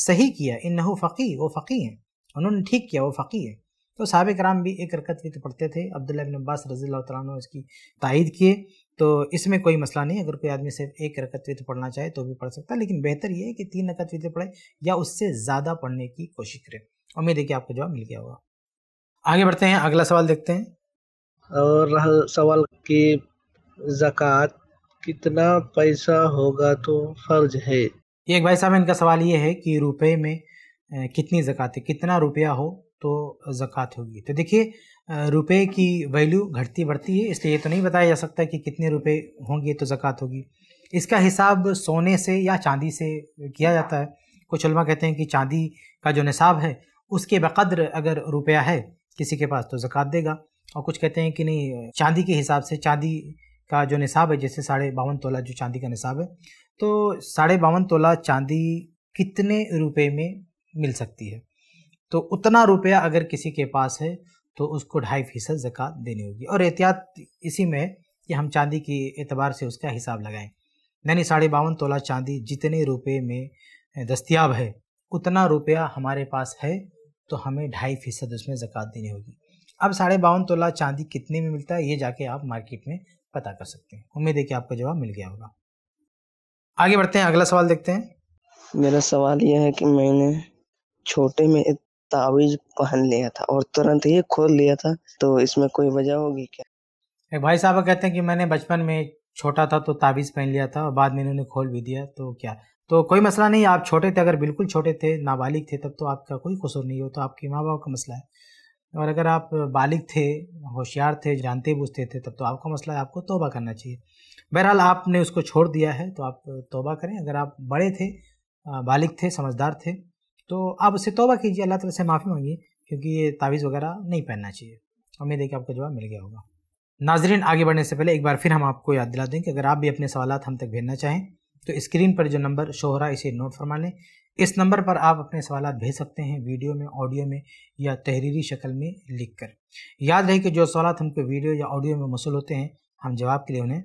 सही किया इन फ़की वो फ़की हैं उन्होंने ठीक किया वो फ़की है तो सबक राम भी एक रकत वितर पढ़ते थे अब्दुल्ला बिन अब्बास रजी अल्लाह तह इसकी तायद किए तो इसमें कोई मसला नहीं अगर कोई आदमी सिर्फ एक रकत वित्र पढ़ना चाहे तो भी पढ़ सकता है लेकिन बेहतर ये है कि तीन रकत वित्र पढ़े या उससे ज़्यादा पढ़ने की कोशिश करें उम्मीद है कि आपको जवाब मिल गया होगा आगे बढ़ते हैं अगला सवाल देखते हैं और रहा सवाल कि जक़ात कितना पैसा होगा तो फर्ज है एक भाई साहब इनका सवाल ये है कि रुपए में कितनी ज़क़ात है कितना रुपया हो तो ज़क़़त होगी तो देखिए रुपए की वैल्यू घटती बढ़ती है इसलिए ये तो नहीं बताया जा सकता कि कितने रुपए होंगे तो ज़क़़त होगी इसका हिसाब सोने से या चांदी से किया जाता है कुछ उलमा कहते हैं कि चांदी का जो निसाब है उसके बकद्र अगर रुपया है किसी के पास तो ज़क़़त देगा और कुछ कहते हैं कि नहीं चांदी के हिसाब से चांदी का जो निसाब है जैसे साढ़े बावन तोला जो चांदी का निसाब है तो साढ़े बावन तोला चांदी कितने रुपए में मिल सकती है तो उतना रुपया अगर किसी के पास है तो उसको ढाई फीसद ज़क़़त देनी होगी और एहतियात इसी में कि हम चांदी के एतबार से उसका हिसाब लगाएं यानी साढ़े बावन तोला चांदी जितने रुपये में दस्तियाब है उतना रुपया हमारे पास है तो हमें ढाई फीसद उसमें ज़क़़त देनी होगी अब साढ़े बावन तोला चांदी कितने में मिलता है ये जाके आप मार्केट में पता कर सकते हैं उम्मीद है कि आपका जवाब मिल गया होगा आगे बढ़ते हैं अगला सवाल देखते हैं मेरा सवाल यह है कि मैंने छोटे में तावीज पहन लिया था और तुरंत ही खोल लिया था तो इसमें कोई वजह होगी क्या एक भाई साहब कहते हैं कि मैंने बचपन में छोटा था तो तावीज़ पहन लिया था और बाद में इन्होंने खोल भी दिया तो क्या तो कोई मसला नहीं आप छोटे थे अगर बिल्कुल छोटे थे नाबालिग थे तब तो आपका कोई कसूर नहीं हो तो आपके माँ बाप का मसला है और अगर आप बालिग थे होशियार थे जानते बूझते थे तब तो आपका मसला है आपको तोबा करना चाहिए बहरहाल आपने उसको छोड़ दिया है तो आप तोबा करें अगर आप बड़े थे बालिग थे समझदार थे तो आप उससे तोबा कीजिए अल्लाह तला से माफ़ी मांगिए क्योंकि ये तावीज़ वगैरह नहीं पहनना चाहिए उम्मीद है कि आपको जवाब मिल गया होगा नाजरीन आगे बढ़ने से पहले एक बार फिर हम आपको याद दिला दें कि अगर आप भी अपने सवाल हम तक भेजना चाहें तो स्क्रीन पर जो नंबर शो हो रहा है इसे नोट फरमा लें इस नंबर पर आप अपने सवाल भेज सकते हैं वीडियो में ऑडियो में या तहरीरी शक्ल में लिख कर याद रहे कि जो सवाल हमको वीडियो या ऑडियो में मसूल होते हैं हम जवाब के लिए उन्हें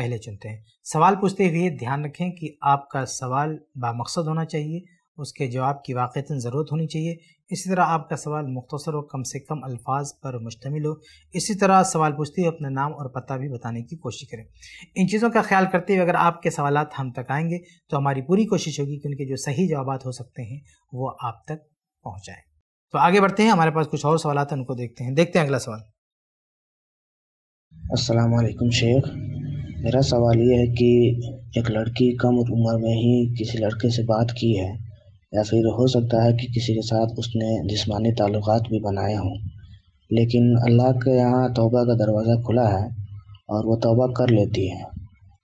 पहले चुनते हैं सवाल पूछते हुए ध्यान रखें कि आपका सवाल बामकसद होना चाहिए उसके जवाब की वाक़ता ज़रूरत होनी चाहिए इसी तरह आपका सवाल मुख्तर और कम से कम अल्फाज पर मुश्तमिल हो इसी तरह सवाल पूछते हुए अपना नाम और पता भी बताने की कोशिश करें इन चीज़ों का ख्याल करते हुए अगर आपके सवाल हम तक आएंगे तो हमारी पूरी कोशिश होगी कि उनके जो सही जवाब हो सकते हैं वो आप तक पहुँचाएँ तो आगे बढ़ते हैं हमारे पास कुछ और सवाल हैं उनको देखते हैं देखते हैं अगला सवाल असलकम शेख मेरा सवाल ये है कि एक लड़की कम उम्र में ही किसी लड़के से बात की है या फिर हो सकता है कि किसी के साथ उसने जिसमानी ताल्लुक भी बनाए हों लेकिन अल्लाह के यहाँ तोबा का दरवाज़ा खुला है और वह तोबा कर लेती है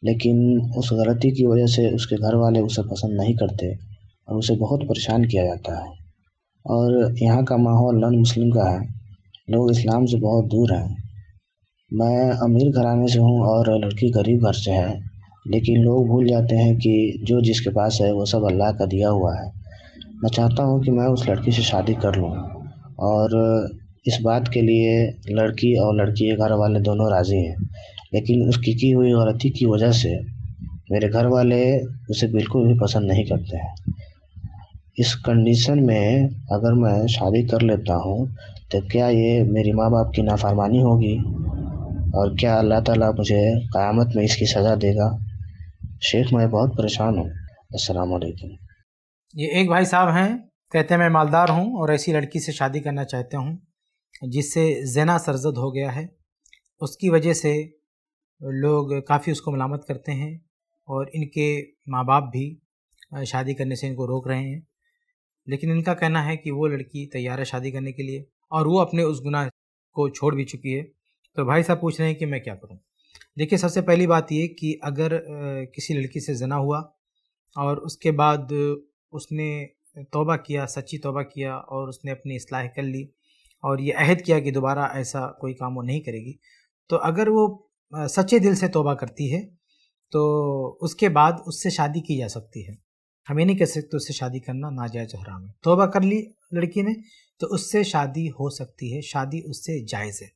लेकिन उस गलती की वजह से उसके घर वाले उसे पसंद नहीं करते और उसे बहुत परेशान किया जाता है और यहाँ का माहौल नॉन मुस्लिम का है लोग इस्लाम से बहुत दूर हैं मैं अमीर घराने से हूँ और लड़की गरीब घर से है लेकिन लोग भूल जाते हैं कि जो जिसके पास है वो सब अल्लाह का दिया हुआ है मैं चाहता हूँ कि मैं उस लड़की से शादी कर लूँ और इस बात के लिए लड़की और लड़की के घर वाले दोनों राज़ी हैं लेकिन उसकी की हुई गलती की वजह से मेरे घर वाले उसे बिल्कुल भी पसंद नहीं करते हैं इस कंडीशन में अगर मैं शादी कर लेता हूँ तो क्या ये मेरी माँ बाप की नाफरमानी होगी और क्या अल्लाह ताला मुझे क़यामत में इसकी सज़ा देगा शेख मैं बहुत परेशान हूँ असलकम ये एक भाई साहब हैं कहते हैं मैं मालदार हूँ और ऐसी लड़की से शादी करना चाहता हूँ जिससे जना सरजद हो गया है उसकी वजह से लोग काफ़ी उसको मलामत करते हैं और इनके माँ बाप भी शादी करने से इनको रोक रहे हैं लेकिन इनका कहना है कि वो लड़की तैयार है शादी करने के लिए और वो अपने उस गुनाह को छोड़ भी चुकी है तो भाई साहब पूछ रहे हैं कि मैं क्या करूँ देखिए सबसे पहली बात ये कि अगर किसी लड़की से जना हुआ और उसके बाद उसने तोबा किया सच्ची तोबा किया और उसने अपनी असलाह कर ली और ये अहद किया कि दोबारा ऐसा कोई काम वो नहीं करेगी तो अगर वो सच्चे दिल से तोबा करती है तो उसके बाद उससे शादी की जा सकती है हम ये नहीं कह सकते उससे शादी करना नाजायज़ हराम है तोबा कर ली लड़की ने तो उससे शादी हो सकती है शादी उससे जायज़ है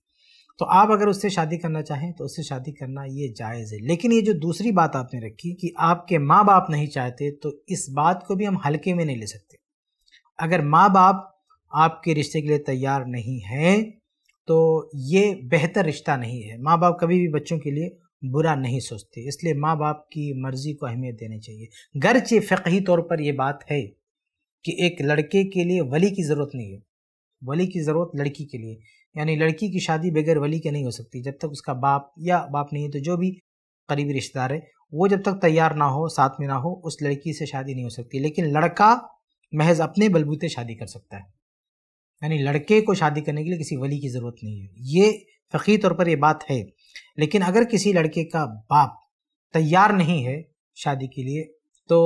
तो आप अगर उससे शादी करना चाहें तो उससे शादी करना ये जायज़ है लेकिन ये जो दूसरी बात आपने रखी कि आपके माँ बाप नहीं चाहते तो इस बात को भी हम हल्के में नहीं ले सकते अगर माँ बाप आपके रिश्ते के लिए तैयार नहीं हैं तो ये बेहतर रिश्ता नहीं है माँ बाप कभी भी बच्चों के लिए बुरा नहीं सोचते इसलिए माँ बाप की मर्ज़ी को अहमियत देनी चाहिए गरचे फ़ी तौर पर यह बात है कि एक लड़के के लिए वली की ज़रूरत नहीं है वली की ज़रूरत लड़की के लिए यानी लड़की की शादी बगैर वली के नहीं हो सकती जब तक उसका बाप या बाप नहीं है तो जो भी करीबी रिश्तेदार है वो जब तक तैयार ना हो साथ में ना हो उस लड़की से शादी नहीं हो सकती लेकिन लड़का महज अपने बलबूते शादी कर सकता है यानी लड़के को शादी करने के लिए किसी वली की ज़रूरत नहीं है ये फ़ीर तौर पर यह बात है लेकिन अगर किसी लड़के का बाप तैयार नहीं है शादी के लिए तो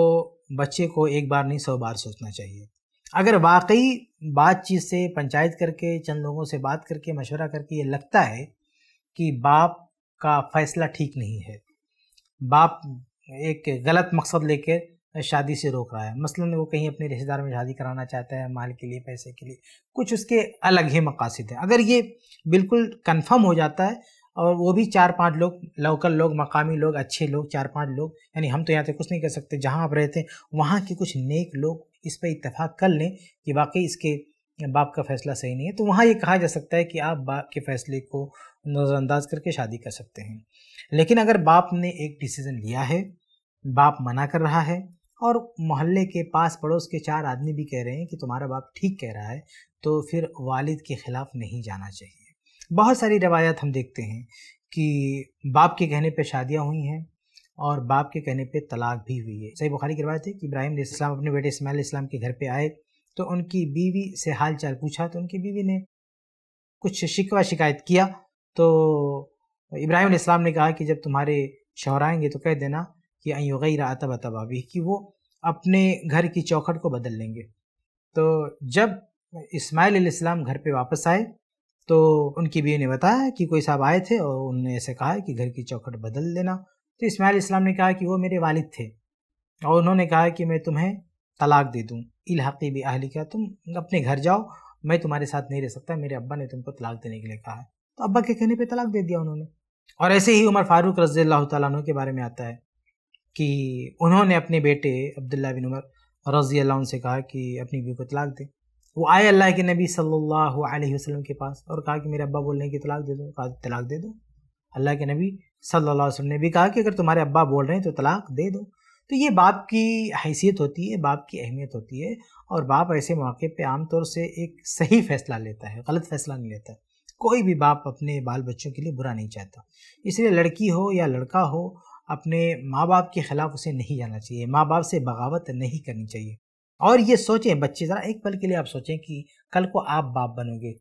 बच्चे को एक बार नहीं सौ बार सोचना चाहिए अगर वाकई बातचीत से पंचायत करके चंद लोगों से बात करके मशवरा करके ये लगता है कि बाप का फैसला ठीक नहीं है बाप एक गलत मकसद लेकर शादी से रोक रहा है मसलन वो कहीं अपने रिश्तेदार में शादी कराना चाहता है माल के लिए पैसे के लिए कुछ उसके अलग ही मकासद हैं अगर ये बिल्कुल कंफर्म हो जाता है और वो भी चार पांच लोग लोकल लोग मकामी लोग अच्छे लोग चार पांच लोग यानी हम तो यहाँ तक कुछ नहीं कर सकते जहाँ आप रहते हैं वहाँ के कुछ नेक लोग इस पर इतफाक़ कर लें कि वाकई इसके बाप का फ़ैसला सही नहीं है तो वहाँ ये कहा जा सकता है कि आप बाप के फ़ैसले को नज़रअंदाज करके शादी कर सकते हैं लेकिन अगर बाप ने एक डिसीज़न लिया है बाप मना कर रहा है और मोहल्ले के पास पड़ोस के चार आदमी भी कह रहे हैं कि तुम्हारा बाप ठीक कह रहा है तो फिर वालिद के ख़िलाफ़ नहीं जाना चाहिए बहुत सारी रवायात हम देखते हैं कि बाप के कहने पर शादियाँ हुई हैं और बाप के कहने पे तलाक भी हुई है सही बुखारी की रवायत है कि इब्राहिम इस्लाम अपने बेटे इसमाइल इस्लाम के घर पे आए तो उनकी बीवी से हाल चाल पूछा तो उनकी बीवी ने कुछ शिकवा शिकायत किया तो इब्राहिम इस्लाम ने कहा कि जब तुम्हारे शौहर आएंगे तो कह देना कि गई रातब तबाबी कि वो अपने घर की चौखट को बदल लेंगे तो जब इसमाइल इस्लाम घर पर वापस आए तो उनकी बीवी ने बताया कि कोई साहब आए थे और उनने ऐसे कहा कि घर की चौखट बदल देना तो इसमाइल इस्लाम ने कहा कि वो मेरे वालिद थे और उन्होंने कहा कि मैं तुम्हें तलाक दे दूँ इलहकी भी अहली का तुम अपने घर जाओ मैं तुम्हारे साथ नहीं रह सकता मेरे अब्बा ने तुमको तलाक देने के लिए कहा है तो अब्बा के कहने पे तलाक दे दिया उन्होंने और ऐसे ही उमर फारूक रजी अल्लाह तु के बारे में आता है कि उन्होंने अपने बेटे अब्दुल्ला बिन उमर रजी अल्लाह से कहा कि अपनी बीवी को तलाक दे वो आए अल्लाह के नबी सल्लल्लाहु अलैहि वसल्लम के पास और कहा कि मेरे अब्बा बोल रहे हैं कि तलाक दे दो कहा तलाक दे दो अल्लाह के नबी सल्लल्लाहु अलैहि वसल्लम ने भी कहा कि अगर तुम्हारे अब्बा बोल रहे हैं तो तलाक दे दो तो ये बाप की हैसियत होती है बाप की अहमियत होती है और बाप ऐसे मौके पे आमतौर से एक सही फैसला लेता है गलत फैसला नहीं लेता कोई भी बाप अपने बाल बच्चों के लिए बुरा नहीं चाहता इसलिए लड़की हो या लड़का हो अपने माँ बाप के ख़िलाफ़ उसे नहीं जाना चाहिए माँ बाप से बगावत नहीं करनी चाहिए और ये सोचें बच्चे ज़रा एक पल के लिए आप सोचें कि कल को आप बाप बनोगे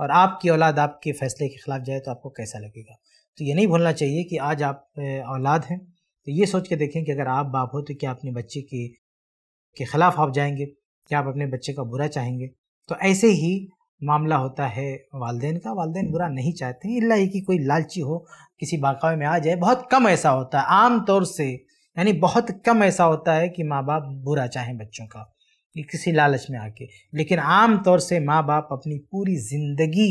और आपकी औलाद आपके फ़ैसले के ख़िलाफ़ जाए तो आपको कैसा लगेगा तो ये नहीं भूलना चाहिए कि आज आप औलाद हैं तो ये सोच के देखें कि अगर आप बाप हो तो क्या अपने बच्चे के के ख़िलाफ़ आप जाएंगे क्या आप अपने बच्चे का बुरा चाहेंगे तो ऐसे ही मामला होता है वालदेन का वालदेन बुरा नहीं चाहते हैं इला कि कोई लालची हो किसी बाकावे में आ जाए बहुत कम ऐसा होता है आम तौर से यानी बहुत कम ऐसा होता है कि माँ बाप बुरा चाहें बच्चों का किसी लालच में आके लेकिन आम तौर से माँ बाप अपनी पूरी ज़िंदगी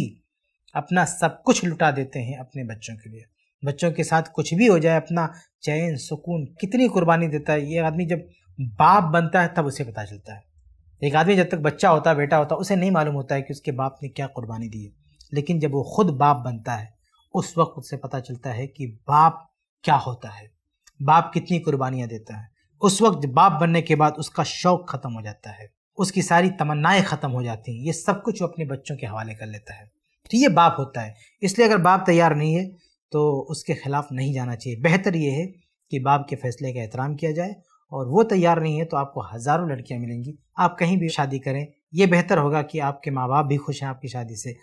अपना सब कुछ लुटा देते हैं अपने बच्चों के लिए बच्चों के साथ कुछ भी हो जाए अपना चैन सुकून कितनी कुर्बानी देता है ये आदमी जब बाप बनता है तब उसे पता चलता है एक आदमी जब तक बच्चा होता है बेटा होता है उसे नहीं मालूम होता है कि उसके बाप ने क्या कुर्बानी दी है लेकिन जब वो खुद बाप बनता है उस वक्त उसे पता चलता है कि बाप क्या होता है बाप कितनी कुर्बानियाँ देता है उस वक्त बाप बनने के बाद उसका शौक ख़त्म हो जाता है उसकी सारी तमन्नाएं ख़त्म हो जाती हैं ये सब कुछ वो अपने बच्चों के हवाले कर लेता है तो ये बाप होता है इसलिए अगर बाप तैयार नहीं है तो उसके ख़िलाफ़ नहीं जाना चाहिए बेहतर ये है कि बाप के फ़ैसले का एहतराम किया जाए और वो तैयार नहीं है तो आपको हज़ारों लड़कियाँ मिलेंगी आप कहीं भी शादी करें ये बेहतर होगा कि आपके माँ बाप भी खुश हैं आपकी शादी से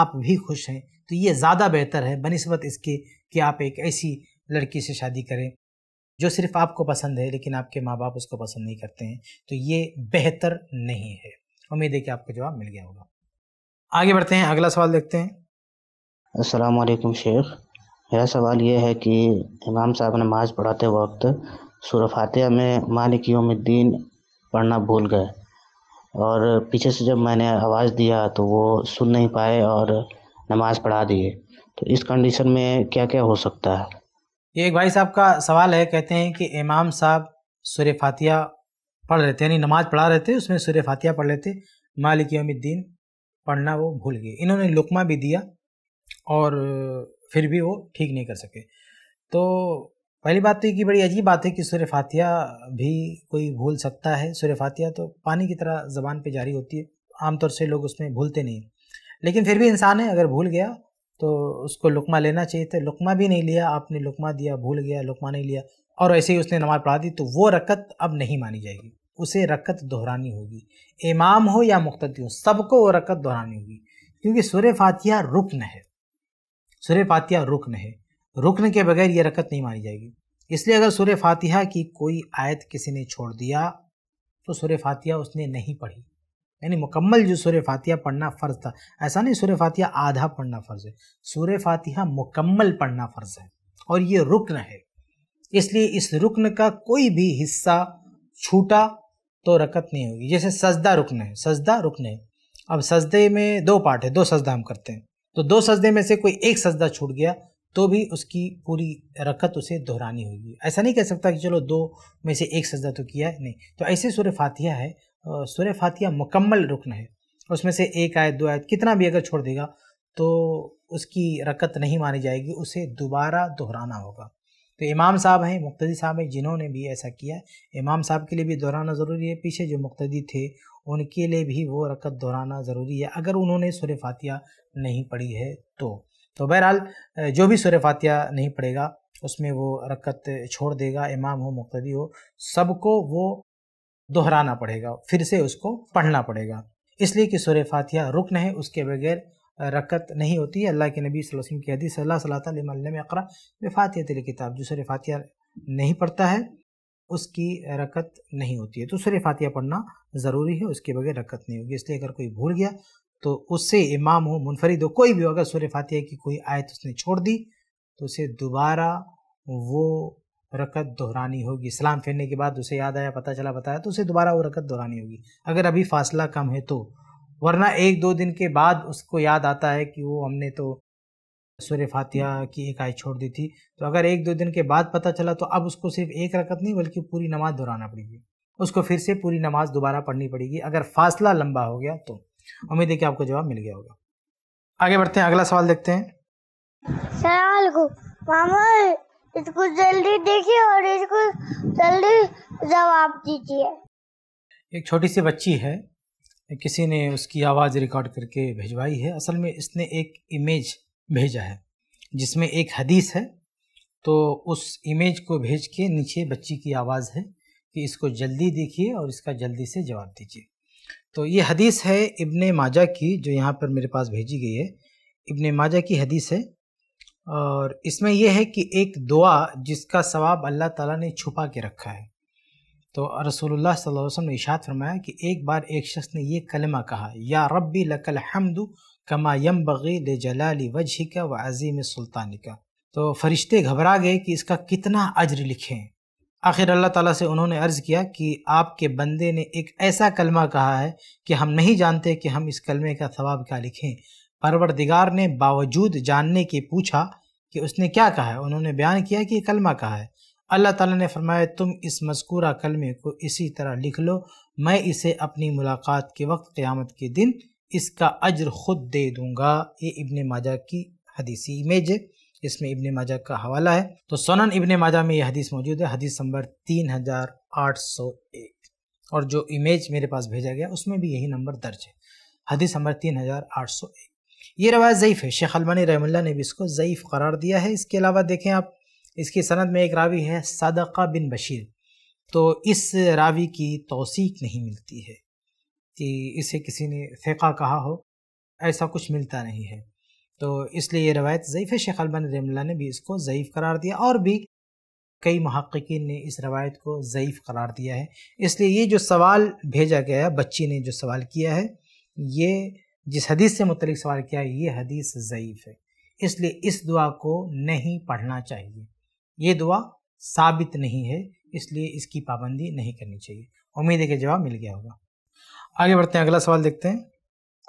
आप भी खुश हैं तो ये ज़्यादा बेहतर है बनस्बत इसके कि आप एक ऐसी लड़की से शादी करें जो सिर्फ आपको पसंद है लेकिन आपके माँ बाप उसको पसंद नहीं करते हैं तो ये बेहतर नहीं है उम्मीद है कि आपको जवाब मिल गया होगा आगे बढ़ते हैं अगला सवाल देखते हैं असलकम शेख मेरा सवाल ये है कि इमाम साहब नमाज पढ़ाते वक्त सूर फातिहा में मालिक योमद्दीन पढ़ना भूल गए और पीछे से जब मैंने आवाज़ दिया तो वो सुन नहीं पाए और नमाज़ पढ़ा दिए तो इस कंडीशन में क्या क्या हो सकता है ये एक भाई साहब का सवाल है कहते हैं कि इमाम साहब सूर्य फातिया पढ़ लेते यानी नमाज पढ़ा रहे थे उसमें सूर्य फातिया पढ़ लेते मालिक योमद्दीन पढ़ना वो भूल गए इन्होंने लुकमा भी दिया और फिर भी वो ठीक नहीं कर सके तो पहली बात तो ये कि बड़ी अजीब बात है कि सूर्य फातिया भी कोई भूल सकता है सूर्य फातिया तो पानी की तरह ज़बान पे जारी होती है आमतौर से लोग उसमें भूलते नहीं लेकिन फिर भी इंसान है अगर भूल गया तो उसको लुकमा लेना चाहिए था लुकमा भी नहीं लिया आपने लुकमा दिया भूल गया लुकमा नहीं लिया और ऐसे ही उसने नमाज़ पढ़ा दी तो वो रकत अब नहीं मानी जाएगी उसे रकत दोहरानी होगी इमाम हो या मुख्ती हो सबको वो रकत दोहरानी होगी क्योंकि सुर फातिया रुकन है सुर फातिया रुकन है रुकन के बगैर ये रकत नहीं मानी जाएगी इसलिए अगर सुर फातिहा की कोई आयत किसी ने छोड़ दिया तो सुर फातिहा उसने नहीं पढ़ी यानी मुकम्मल जो सुर फातिहा पढ़ना फ़र्ज था ऐसा नहीं सुर फातिहा आधा पढ़ना फ़र्ज है सुर फातिहा मुकम्मल पढ़ना फ़र्ज है और ये रुकन है इसलिए इस रुकन का कोई भी हिस्सा छूटा तो रकत नहीं होगी जैसे सजदा रुकना है सजदा रुकने है अब सजदे में दो पार्ट है दो सजदा हम करते हैं तो दो सजदे में से कोई एक सजदा छूट गया तो भी उसकी पूरी रकत उसे दोहरानी होगी ऐसा नहीं कह सकता कि चलो दो में से एक सजदा तो किया है नहीं तो ऐसे सूर्य फातिया है सूर्य फातिया मुकम्मल रुकन है उसमें से एक आयत दो आयत कितना भी अगर छोड़ देगा तो उसकी रकत नहीं मानी जाएगी उसे दोबारा दोहराना होगा तो इमाम साहब हैं मुक्तदी साहब हैं जिन्होंने भी ऐसा किया इमाम साहब के लिए भी दोहराना ज़रूरी है पीछे जो मुक्तदी थे उनके लिए भी वो रकत दोहराना ज़रूरी है अगर उन्होंने सुर फातिया नहीं पढ़ी है तो तो बहरहाल जो भी सुर फातिया नहीं पढ़ेगा उसमें वो रकत छोड़ देगा इमाम हो मुक्तदी हो सबको वो दोहराना पड़ेगा फिर से उसको पढ़ना पड़ेगा इसलिए कि सुर फातिया रुकन है उसके बगैर रकत नहीं होती है अल्लाह के नबी वसम की हदीस अल्लाह सलाम अकरा बेफातियत किताब जो सर फातिया नहीं पढ़ता है उसकी रकत नहीं होती है तो सर फातिया पढ़ना ज़रूरी है उसके बगैर रकत नहीं होगी इसलिए अगर कोई भूल गया तो उससे इमाम हो मुनफरद हो कोई भी हो अगर सर फातिया की कोई आयत उसने छोड़ दी तो उसे दोबारा वो रकत दोहरानी होगी इस्लाम फिरने के बाद उसे याद आया पता चला बताया तो उसे दोबारा वो रकत दोहरानी होगी अगर अभी फासला कम है तो वरना एक दो दिन के बाद उसको याद आता है कि वो हमने तो सूर्य फातिहा की एक आय छोड़ दी थी तो अगर एक दो दिन के बाद पता चला तो अब उसको सिर्फ एक रकत नहीं बल्कि पूरी नमाज दोहराना पड़ेगी उसको फिर से पूरी नमाज दोबारा पढ़नी पड़ेगी अगर फासला लंबा हो गया तो उम्मीद है कि आपको जवाब मिल गया होगा आगे बढ़ते हैं अगला सवाल देखते हैं मामा इसको जल्दी देखिए और इसको जल्दी जवाब दीजिए एक छोटी सी बच्ची है किसी ने उसकी आवाज़ रिकॉर्ड करके भिजवाई है असल में इसने एक इमेज भेजा है जिसमें एक हदीस है तो उस इमेज को भेज के नीचे बच्ची की आवाज़ है कि इसको जल्दी देखिए और इसका जल्दी से जवाब दीजिए तो ये हदीस है इबन माजा की जो यहाँ पर मेरे पास भेजी गई है इबन माजा की हदीस है और इसमें यह है कि एक दुआ जिसका सवाब अल्लाह ताला ने छुपा के रखा है तो रसोल्ला वसम ने इशात फरमाया कि एक बार एक शख्स ने यह कलमा कहा या रब्बी लकल हमदु कमा यम बगी ले जलाली वजह का व अजीम सुल्तानी का तो फरिश्ते घबरा गए कि इसका कितना अज्र लिखें आखिर अल्लाह ताला से उन्होंने अर्ज़ किया कि आपके बंदे ने एक ऐसा कलमा कहा है कि हम नहीं जानते कि हम इस कलमे का सवाब क्या लिखें परवरदिगार ने बावजूद जानने के पूछा कि उसने क्या कहा है उन्होंने बयान किया कि यह कलमा कहा है अल्लाह ताला ने फरमाया तुम इस मस्कूरा कलमे को इसी तरह लिख लो मैं इसे अपनी मुलाकात के वक्त क़्यामत के दिन इसका अज्र खुद दे दूंगा ये इबन माजा की हदीसी इमेज है इसमें इब्ने माजा का हवाला है तो सोनन इब्ने माजा में यह हदीस मौजूद है हदीस नंबर तीन हज़ार आठ सौ एक और जो इमेज मेरे पास भेजा गया उसमें भी यही नंबर दर्ज है हदीस नंबर तीन हज़ार आठ सौ एक ये रवायत ज़यीफ़ है शेख अलबानी रहमल्ला ने भी इसको ज़यीफ़ करार दिया है इसके अलावा देखें आप इसकी सनद में एक रावी है सदका बिन बशीर तो इस रावी की तोसीक नहीं मिलती है कि इसे किसी ने फ़िका कहा हो ऐसा कुछ मिलता नहीं है तो इसलिए ये रवायत ज़यीफ़ शेख अलबन रमला ने भी इसको ज़यीफ़ करार दिया और भी कई महक्कीन ने इस रवायत को ज़यीफ़ करार दिया है इसलिए ये जो सवाल भेजा गया है बच्ची ने जो सवाल किया है ये जिस हदीस से मुतलिक सवाल किया है ये हदीस ज़यीफ़ है इसलिए इस दुआ को नहीं पढ़ना चाहिए ये दुआ साबित नहीं है इसलिए इसकी पाबंदी नहीं करनी चाहिए उम्मीद है कि जवाब मिल गया होगा आगे बढ़ते हैं अगला सवाल देखते हैं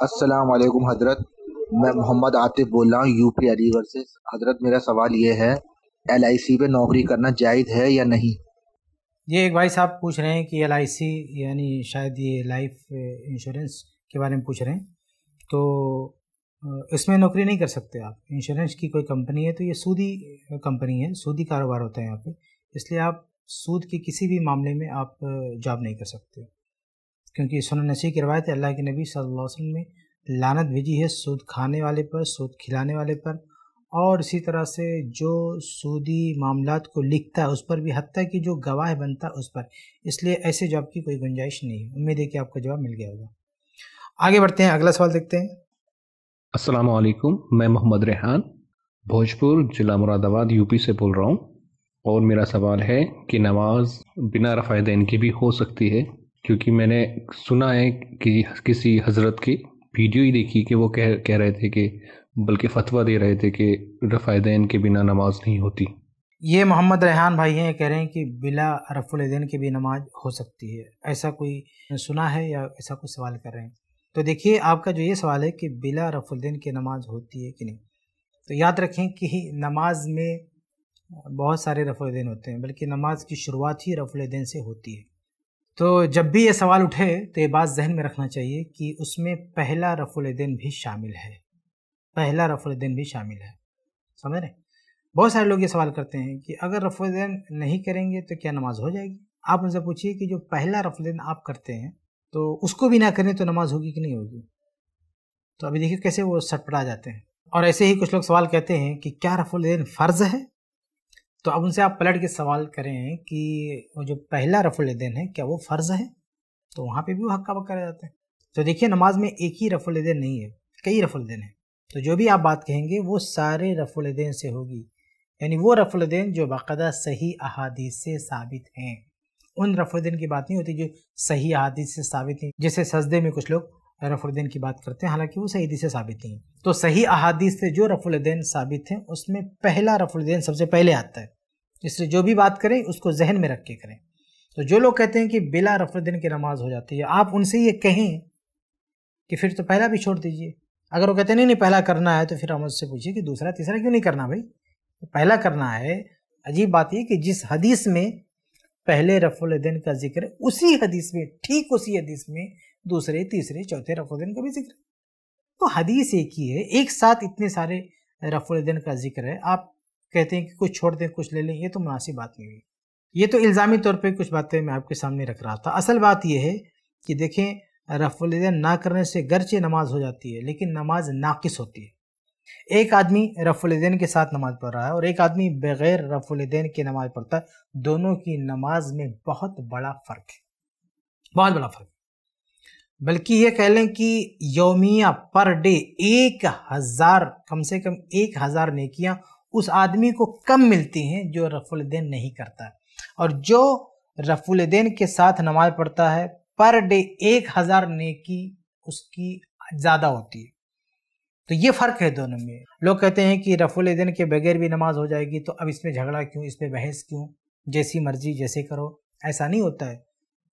अस्सलाम वालेकुम हजरत मैं मोहम्मद आतिफ बोल रहा हूँ यूपी अलीगढ़ से हजरत मेरा सवाल ये है एल आई सी पे नौकरी करना जायज़ है या नहीं ये एक भाई साहब पूछ रहे हैं कि एल आई सी यानी शायद ये लाइफ इंश्योरेंस के बारे में पूछ रहे हैं तो इसमें नौकरी नहीं कर सकते आप इंश्योरेंस की कोई कंपनी है तो ये सूदी कंपनी है सूदी कारोबार होता है यहाँ पे इसलिए आप सूद के किसी भी मामले में आप जॉब नहीं कर सकते क्योंकि सुन नसी की रवायत अल्लाह के नबी सल्लल्लाहु अलैहि वसल्लम ने लानत भेजी है सूद खाने वाले पर सूद खिलाने वाले पर और इसी तरह से जो सूदी मामला को लिखता है उस पर भी हती कि जो गवाह बनता है उस पर इसलिए ऐसे जॉब की कोई गुंजाइश नहीं है उम्मीद है कि आपका जवाब मिल गया होगा आगे बढ़ते हैं अगला सवाल देखते हैं अस्सलाम वालेकुम मैं मोहम्मद रेहान भोजपुर ज़िला मुरादाबाद यूपी से बोल रहा हूँ और मेरा सवाल है कि नमाज बिना दैन की भी हो सकती है क्योंकि मैंने सुना है कि किसी हज़रत की वीडियो ही देखी कि वो कह कह रहे थे कि बल्कि फतवा दे रहे थे कि दैन के बिना नमाज नहीं होती ये मोहम्मद रेहान भाई हैं कह रहे हैं कि बिला रफ़ुलदैन की भी नमाज हो सकती है ऐसा कोई सुना है या ऐसा कोई सवाल कर रहे हैं तो देखिए आपका जो ये सवाल है कि बिला रफुल्दीन की नमाज होती है कि नहीं तो याद रखें कि नमाज में बहुत सारे रफुलदैन होते हैं बल्कि नमाज की शुरुआत ही रफुलदैन से होती है तो जब भी ये सवाल उठे तो ये बात जहन में रखना चाहिए कि उसमें पहला रफुलदैन भी शामिल है पहला रफुलदैन भी शामिल है समझ रहे बहुत सारे लोग ये सवाल करते हैं कि अगर रफुलदैन नहीं करेंगे तो क्या नमाज हो जाएगी आप उनसे पूछिए कि जो पहला रफुलदैन आप करते हैं तो उसको भी ना करें तो नमाज होगी कि नहीं होगी तो अभी देखिए कैसे वो सटपटा जाते हैं और ऐसे ही कुछ लोग सवाल कहते हैं कि क्या रफुल दिन फ़र्ज़ है तो अब उनसे आप पलट के सवाल करें कि वो जो पहला रफुल दिन है क्या वो फ़र्ज़ है तो वहाँ पे भी वो हक्का बक्का रह जाते हैं तो देखिए नमाज में एक ही रफुल दिन नहीं है कई रफुल दिन है तो जो भी आप बात कहेंगे वो सारे रफुल दिन से होगी यानी वो रफुल दिन जो बाकायदा सही अहादीस से साबित हैं उन रफुद्दीन की बात नहीं होती जो सही अहादीस से साबित नहीं जैसे सजदे में कुछ लोग रफुद्दीन की बात करते हैं हालांकि वो सही से साबित नहीं तो सही अहादीस से जो रफुल्दीन साबित हैं उसमें पहला रफुल्दीन सबसे पहले आता है इसलिए जो भी बात करें उसको जहन में रख के करें तो जो लोग कहते हैं कि बिला रफुद्दीन की नमाज हो जाती है आप उनसे ये कहें कि फिर तो पहला भी छोड़ दीजिए अगर वो कहते हैं नहीं नहीं पहला करना है तो फिर हम उससे पूछिए कि दूसरा तीसरा क्यों नहीं करना भाई पहला करना है अजीब बात यह कि जिस हदीस में पहले रफुलदन का जिक्र उसी हदीस में ठीक उसी हदीस में दूसरे तीसरे चौथे रफुलदन का भी जिक्र तो हदीस एक ही है एक साथ इतने सारे रफुलद्दीन का जिक्र है आप कहते हैं कि कुछ छोड़ दें कुछ ले लें ये तो मुनासिब बात नहीं हुई ये तो इल्ज़ामी तौर पे कुछ बातें मैं आपके सामने रख रहा था असल बात यह है कि देखें रफुलदन ना करने से गरचे नमाज हो जाती है लेकिन नमाज नाकिस होती है एक आदमी रफुलदैन के साथ नमाज पढ़ रहा है और एक आदमी बगैर रफुलदैन के नमाज पढ़ता है दोनों की नमाज में बहुत बड़ा फ़र्क है बहुत बड़ा फ़र्क बल्कि ये कह लें कि योमिया पर डे एक हज़ार कम से कम एक हज़ार नेकियाँ उस आदमी को कम मिलती हैं जो रफुलदैन नहीं करता और जो रफुलदैन के साथ नमाज पढ़ता है पर डे एक हज़ार नेकी उसकी ज़्यादा होती है तो ये फ़र्क है दोनों में लोग कहते हैं कि रफुल दिन के बगैर भी नमाज हो जाएगी तो अब इसमें झगड़ा क्यों इसमें बहस क्यों जैसी मर्जी जैसे करो ऐसा नहीं होता है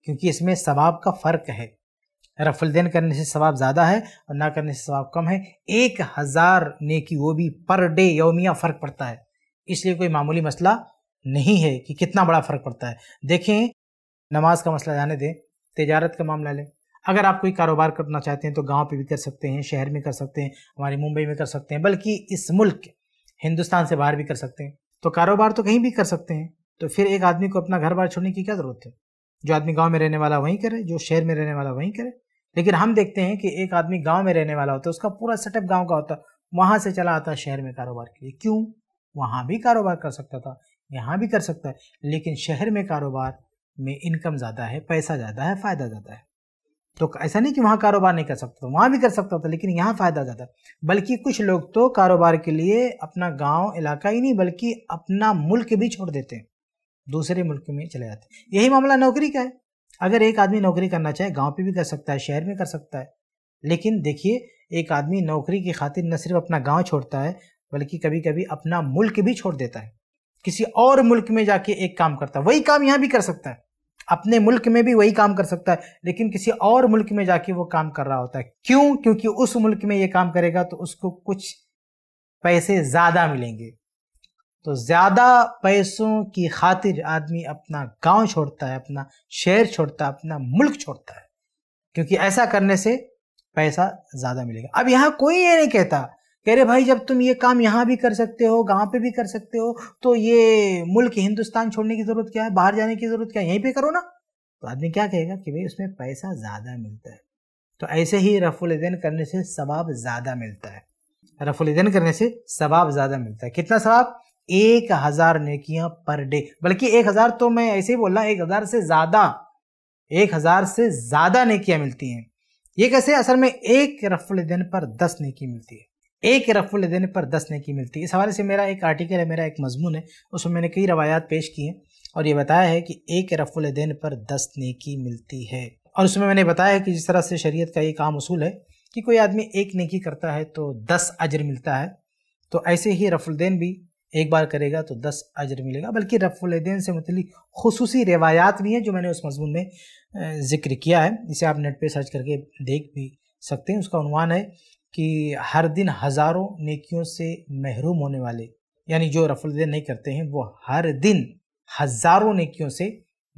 क्योंकि इसमें सवाब का फ़र्क है रफुल दिन करने से सवाब ज़्यादा है और ना करने से सवाब कम है एक हज़ार नेकी वो भी पर डे योमिया फ़र्क पड़ता है इसलिए कोई मामूली मसला नहीं है कि कितना बड़ा फ़र्क पड़ता है देखें नमाज का मसला जाने दें तजारत का मामला लें अगर आप कोई कारोबार करना चाहते हैं तो गांव पे भी कर सकते हैं शहर में कर सकते हैं हमारी मुंबई में कर सकते हैं बल्कि इस मुल्क हिंदुस्तान से बाहर भी कर सकते हैं तो कारोबार तो कहीं भी कर सकते हैं तो फिर एक आदमी को अपना घर बार छोड़ने की क्या ज़रूरत है जो आदमी गाँव में रहने वाला वहीं करे जो शहर में रहने वाला वहीं करे लेकिन हम देखते हैं कि एक आदमी गाँव में रहने वाला होता है उसका पूरा सेटअप गाँव का होता वहाँ से चला आता शहर में कारोबार के लिए क्यों वहाँ भी कारोबार कर सकता था यहाँ भी कर सकता है लेकिन शहर में कारोबार में इनकम ज़्यादा है पैसा ज़्यादा है फ़ायदा ज़्यादा है तो ऐसा नहीं कि वहाँ कारोबार नहीं कर सकता था वहाँ भी कर सकता था लेकिन यहाँ फ़ायदा ज़्यादा बल्कि कुछ लोग तो कारोबार के लिए अपना गांव इलाका ही नहीं बल्कि अपना मुल्क भी छोड़ देते हैं दूसरे मुल्क में चले जाते हैं यही मामला नौकरी का है अगर एक आदमी नौकरी करना चाहे गाँव पर भी कर सकता है शहर में कर सकता है लेकिन देखिए एक आदमी नौकरी की खातिर न सिर्फ अपना गाँव छोड़ता है बल्कि कभी कभी अपना मुल्क भी छोड़ देता है किसी और मुल्क में जाके एक काम करता है वही काम यहाँ भी कर सकता है अपने मुल्क में भी वही काम कर सकता है लेकिन किसी और मुल्क में जाके वो काम कर रहा होता है क्यों क्योंकि उस मुल्क में ये काम करेगा तो उसको कुछ पैसे ज़्यादा मिलेंगे तो ज़्यादा पैसों की खातिर आदमी अपना गांव छोड़ता है अपना शहर छोड़ता है अपना मुल्क छोड़ता है क्योंकि ऐसा करने से पैसा ज़्यादा मिलेगा अब यहाँ कोई ये नहीं कहता कह रहे भाई जब तुम ये काम यहाँ भी कर सकते हो गांव पे भी कर सकते हो तो ये मुल्क हिंदुस्तान छोड़ने की ज़रूरत क्या है बाहर जाने की ज़रूरत क्या है यहीं पे करो ना तो आदमी क्या कहेगा कि भाई उसमें पैसा ज़्यादा मिलता है तो ऐसे ही रफुलदैन करने से सवाब ज़्यादा मिलता है रफुलदैन करने से सवाब ज़्यादा मिलता है कितना सवाब एक हज़ार नेकियाँ पर डे बल्कि एक हज़ार तो मैं ऐसे ही बोल रहा एक हज़ार से ज़्यादा एक हज़ार से ज़्यादा नेकियाँ मिलती हैं ये कैसे असल में एक रफुलदैन पर दस नेकी मिलती है एक रफ़ुल देने पर दस नेकी मिलती है इस हवाले से मेरा एक आर्टिकल है मेरा एक मजमून है उसमें मैंने कई रवायात पेश की हैं और ये बताया है कि एक रफ़ुल देने पर दस नेकी मिलती है और उसमें मैंने बताया है कि जिस तरह से शरीयत का एक आम असूल है कि कोई आदमी एक नेकी करता है तो दस अजर मिलता है तो ऐसे ही रफ़ुलदैन भी एक बार करेगा तो दस अजर मिलेगा बल्कि रफुलदेन से मतलब खसूसी रिवायात भी हैं जो मैंने उस मजमून में ज़िक्र किया है इसे आप नेट पर सर्च करके देख भी सकते हैं उसका अनुमान है कि हर दिन हज़ारों नेकियों से महरूम होने वाले यानी जो रफल नहीं करते हैं वो हर दिन हज़ारों नेकियों से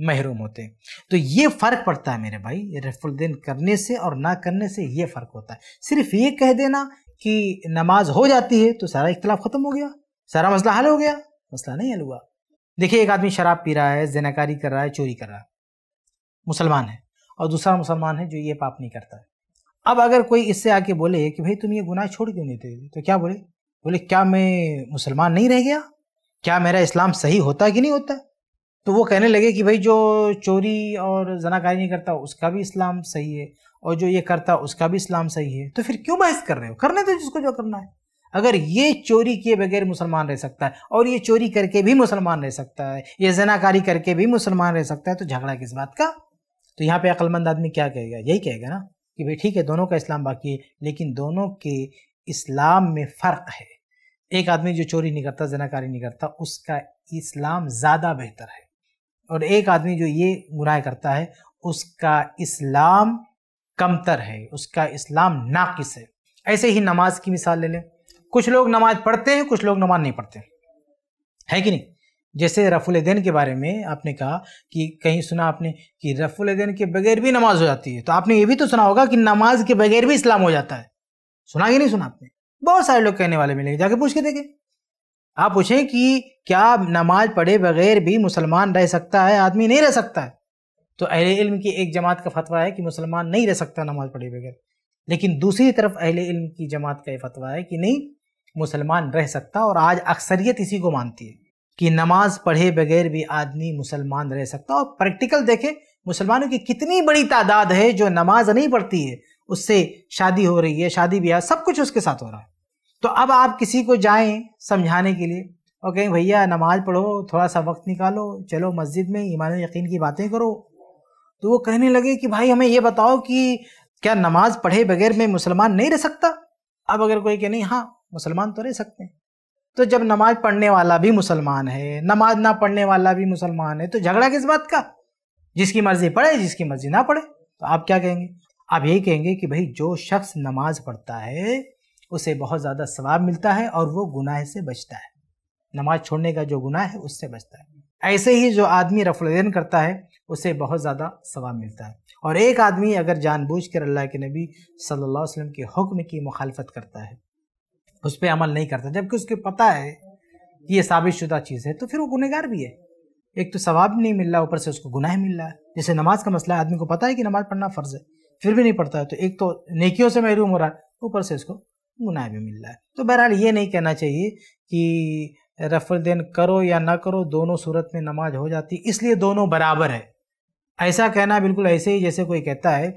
महरूम होते हैं तो ये फ़र्क पड़ता है मेरे भाई रफुलदैन करने से और ना करने से ये फ़र्क होता है सिर्फ ये कह देना कि नमाज हो जाती है तो सारा इख्तलाफ ख़त्म हो गया सारा मसला हल हो गया मसला नहीं हल हुआ देखिए एक आदमी शराब पी रहा है जनाकारी कर रहा है चोरी कर रहा है मुसलमान है और दूसरा मुसलमान है जो ये पाप नहीं करता है अब अगर कोई इससे आके बोले कि भाई तुम ये गुनाह छोड़ क्यों नहीं देते तो क्या बोले बोले क्या मैं मुसलमान नहीं रह गया क्या मेरा इस्लाम सही होता कि नहीं होता तो वो कहने लगे कि भाई जो चोरी और जनाकारी नहीं करता उसका भी इस्लाम सही है और जो ये करता उसका भी इस्लाम सही है तो फिर क्यों बहस कर रहे हो करने तो जिसको जो करना है अगर ये चोरी किए बगैर मुसलमान रह सकता है और ये चोरी करके भी मुसलमान रह सकता है ये जनाकारी करके भी मुसलमान रह सकता है तो झगड़ा किस बात का तो यहाँ पे अक्लमंद आदमी क्या कहेगा यही कहेगा ना कि भाई ठीक है दोनों का इस्लाम बाकी है लेकिन दोनों के इस्लाम में फ़र्क है एक आदमी जो चोरी नहीं करता जनाकारी नहीं करता उसका इस्लाम ज़्यादा बेहतर है और एक आदमी जो ये गुनाह करता है उसका इस्लाम कमतर है उसका इस्लाम नाकिस है ऐसे ही नमाज की मिसाल ले लें कुछ लोग नमाज पढ़ते हैं कुछ लोग नमाज नहीं पढ़ते हैं है कि नहीं जैसे रफुलदैन के बारे में आपने कहा कि कहीं सुना आपने कि रफुलदैन के बगैर भी नमाज हो जाती है तो आपने ये भी तो सुना होगा कि नमाज के बगैर भी इस्लाम हो जाता है सुना कि नहीं सुना आपने बहुत सारे लोग कहने वाले मिलेंगे जाके पूछ के देखें आप पूछें कि क्या नमाज पढ़े बगैर भी मुसलमान रह सकता है आदमी नहीं रह सकता है तो अहले इल्म की एक जमात का फतवा है कि मुसलमान नहीं रह सकता नमाज पढ़े बगैर लेकिन दूसरी तरफ अहले इल्म की जमात का ये फतवा है कि नहीं मुसलमान रह सकता और आज अक्सरियत इसी को मानती है कि नमाज पढ़े बगैर भी आदमी मुसलमान रह सकता और प्रैक्टिकल देखें मुसलमानों की कितनी बड़ी तादाद है जो नमाज नहीं पढ़ती है उससे शादी हो रही है शादी ब्याह सब कुछ उसके साथ हो रहा है तो अब आप किसी को जाएं समझाने के लिए और कहें भैया नमाज पढ़ो थोड़ा सा वक्त निकालो चलो मस्जिद में ईमान यकीन की बातें करो तो वो कहने लगे कि भाई हमें ये बताओ कि क्या नमाज पढ़े बगैर मैं मुसलमान नहीं रह सकता अब अगर कोई कह नहीं हाँ मुसलमान तो रह सकते हैं तो जब नमाज पढ़ने वाला भी मुसलमान है नमाज ना पढ़ने वाला भी मुसलमान है तो झगड़ा किस बात का जिसकी मर्जी पढ़े जिसकी मर्जी ना पढ़े तो आप क्या कहेंगे आप यही कहेंगे कि भाई जो शख्स नमाज पढ़ता है उसे बहुत ज़्यादा सवाब मिलता है और वो गुनाह से बचता है नमाज छोड़ने का जो गुनाह है उससे बचता है ऐसे ही जो आदमी रफलजन करता है उसे बहुत ज़्यादा सवाब मिलता है और एक आदमी अगर जानबूझ कर अल्लाह के नबी सल्लल्लाहु अलैहि वसल्लम के हुक्म की मुखालफत करता है उस पर अमल नहीं करता जबकि उसके पता है कि ये साबित शुदा चीज़ है तो फिर वो गुनहगार भी है एक तो सवाब नहीं मिल रहा ऊपर से उसको गुनाह मिल रहा है जैसे नमाज का मसला है आदमी को पता है कि नमाज पढ़ना फ़र्ज है फिर भी नहीं पढ़ता है तो एक तो नेकियों से महरूम हो रहा है ऊपर से उसको गुनाह भी मिल रहा है तो बहरहाल ये नहीं कहना चाहिए कि रफल देन करो या ना करो दोनों सूरत में नमाज हो जाती इसलिए दोनों बराबर है ऐसा कहना बिल्कुल ऐसे ही जैसे कोई कहता है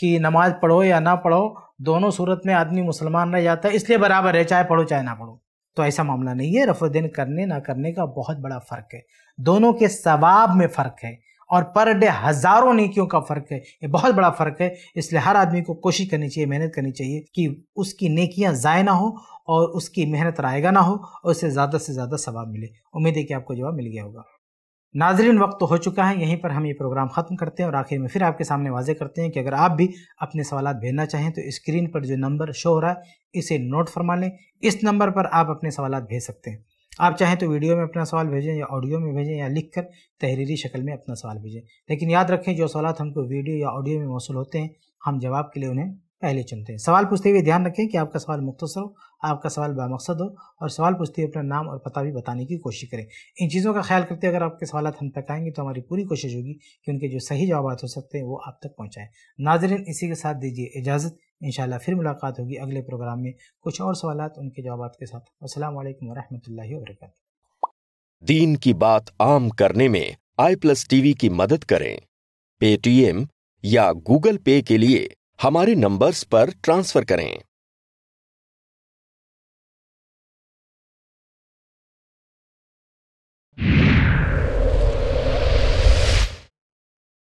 कि नमाज पढ़ो या ना पढ़ो दोनों सूरत में आदमी मुसलमान रह जाता है इसलिए बराबर है चाहे पढ़ो चाहे ना पढ़ो तो ऐसा मामला नहीं है रफ दिन करने ना करने का बहुत बड़ा फ़र्क है दोनों के सवाब में फ़र्क है और पर डे हज़ारों नेकियों का फ़र्क है ये बहुत बड़ा फ़र्क है इसलिए हर आदमी को कोशिश करनी चाहिए मेहनत करनी चाहिए कि उसकी नेकियां ज़ाय ना हो और उसकी मेहनत रायगा ना हो और उससे ज़्यादा से ज़्यादा सवाब मिले उम्मीद है कि आपको जवाब मिल गया होगा नाजरीन वक्त तो हो चुका है यहीं पर हम ये प्रोग्राम ख़त्म करते हैं और आखिर में फिर आपके सामने वाजे करते हैं कि अगर आप भी अपने सवाल भेजना चाहें तो स्क्रीन पर जो नंबर शो हो रहा है इसे नोट फरमा लें इस नंबर पर आप अपने सवाल भेज सकते हैं आप चाहें तो वीडियो में अपना सवाल भेजें या ऑडियो में भेजें या लिख कर तहरीरी शक्ल में अपना सवाल भेजें लेकिन याद रखें जो सवाल हमको वीडियो या ऑडियो में मौसू होते हैं हम जवाब के लिए उन्हें पहले चुनते हैं सवाल पूछते हुए ध्यान रखें कि आपका सवाल मुख्तर हो आपका सवाल बामकसद हो और सवाल पूछते हुए अपना नाम और पता भी बताने की कोशिश करें इन चीज़ों का ख्याल करते अगर आपके सवाल हम तक आएंगे तो हमारी पूरी कोशिश होगी कि उनके जो सही जवाब हो सकते हैं वो आप तक पहुँचाएँ नाजरन इसी के साथ दीजिए इजाज़त इन फिर मुलाकात होगी अगले प्रोग्राम में कुछ और सवाल उनके जवाब के साथ असल वरहमल वरक दीन की बात आम करने में आई प्लस टीवी की मदद करें पेटीएम या गूगल पे के लिए हमारे नंबर्स पर ट्रांसफर करें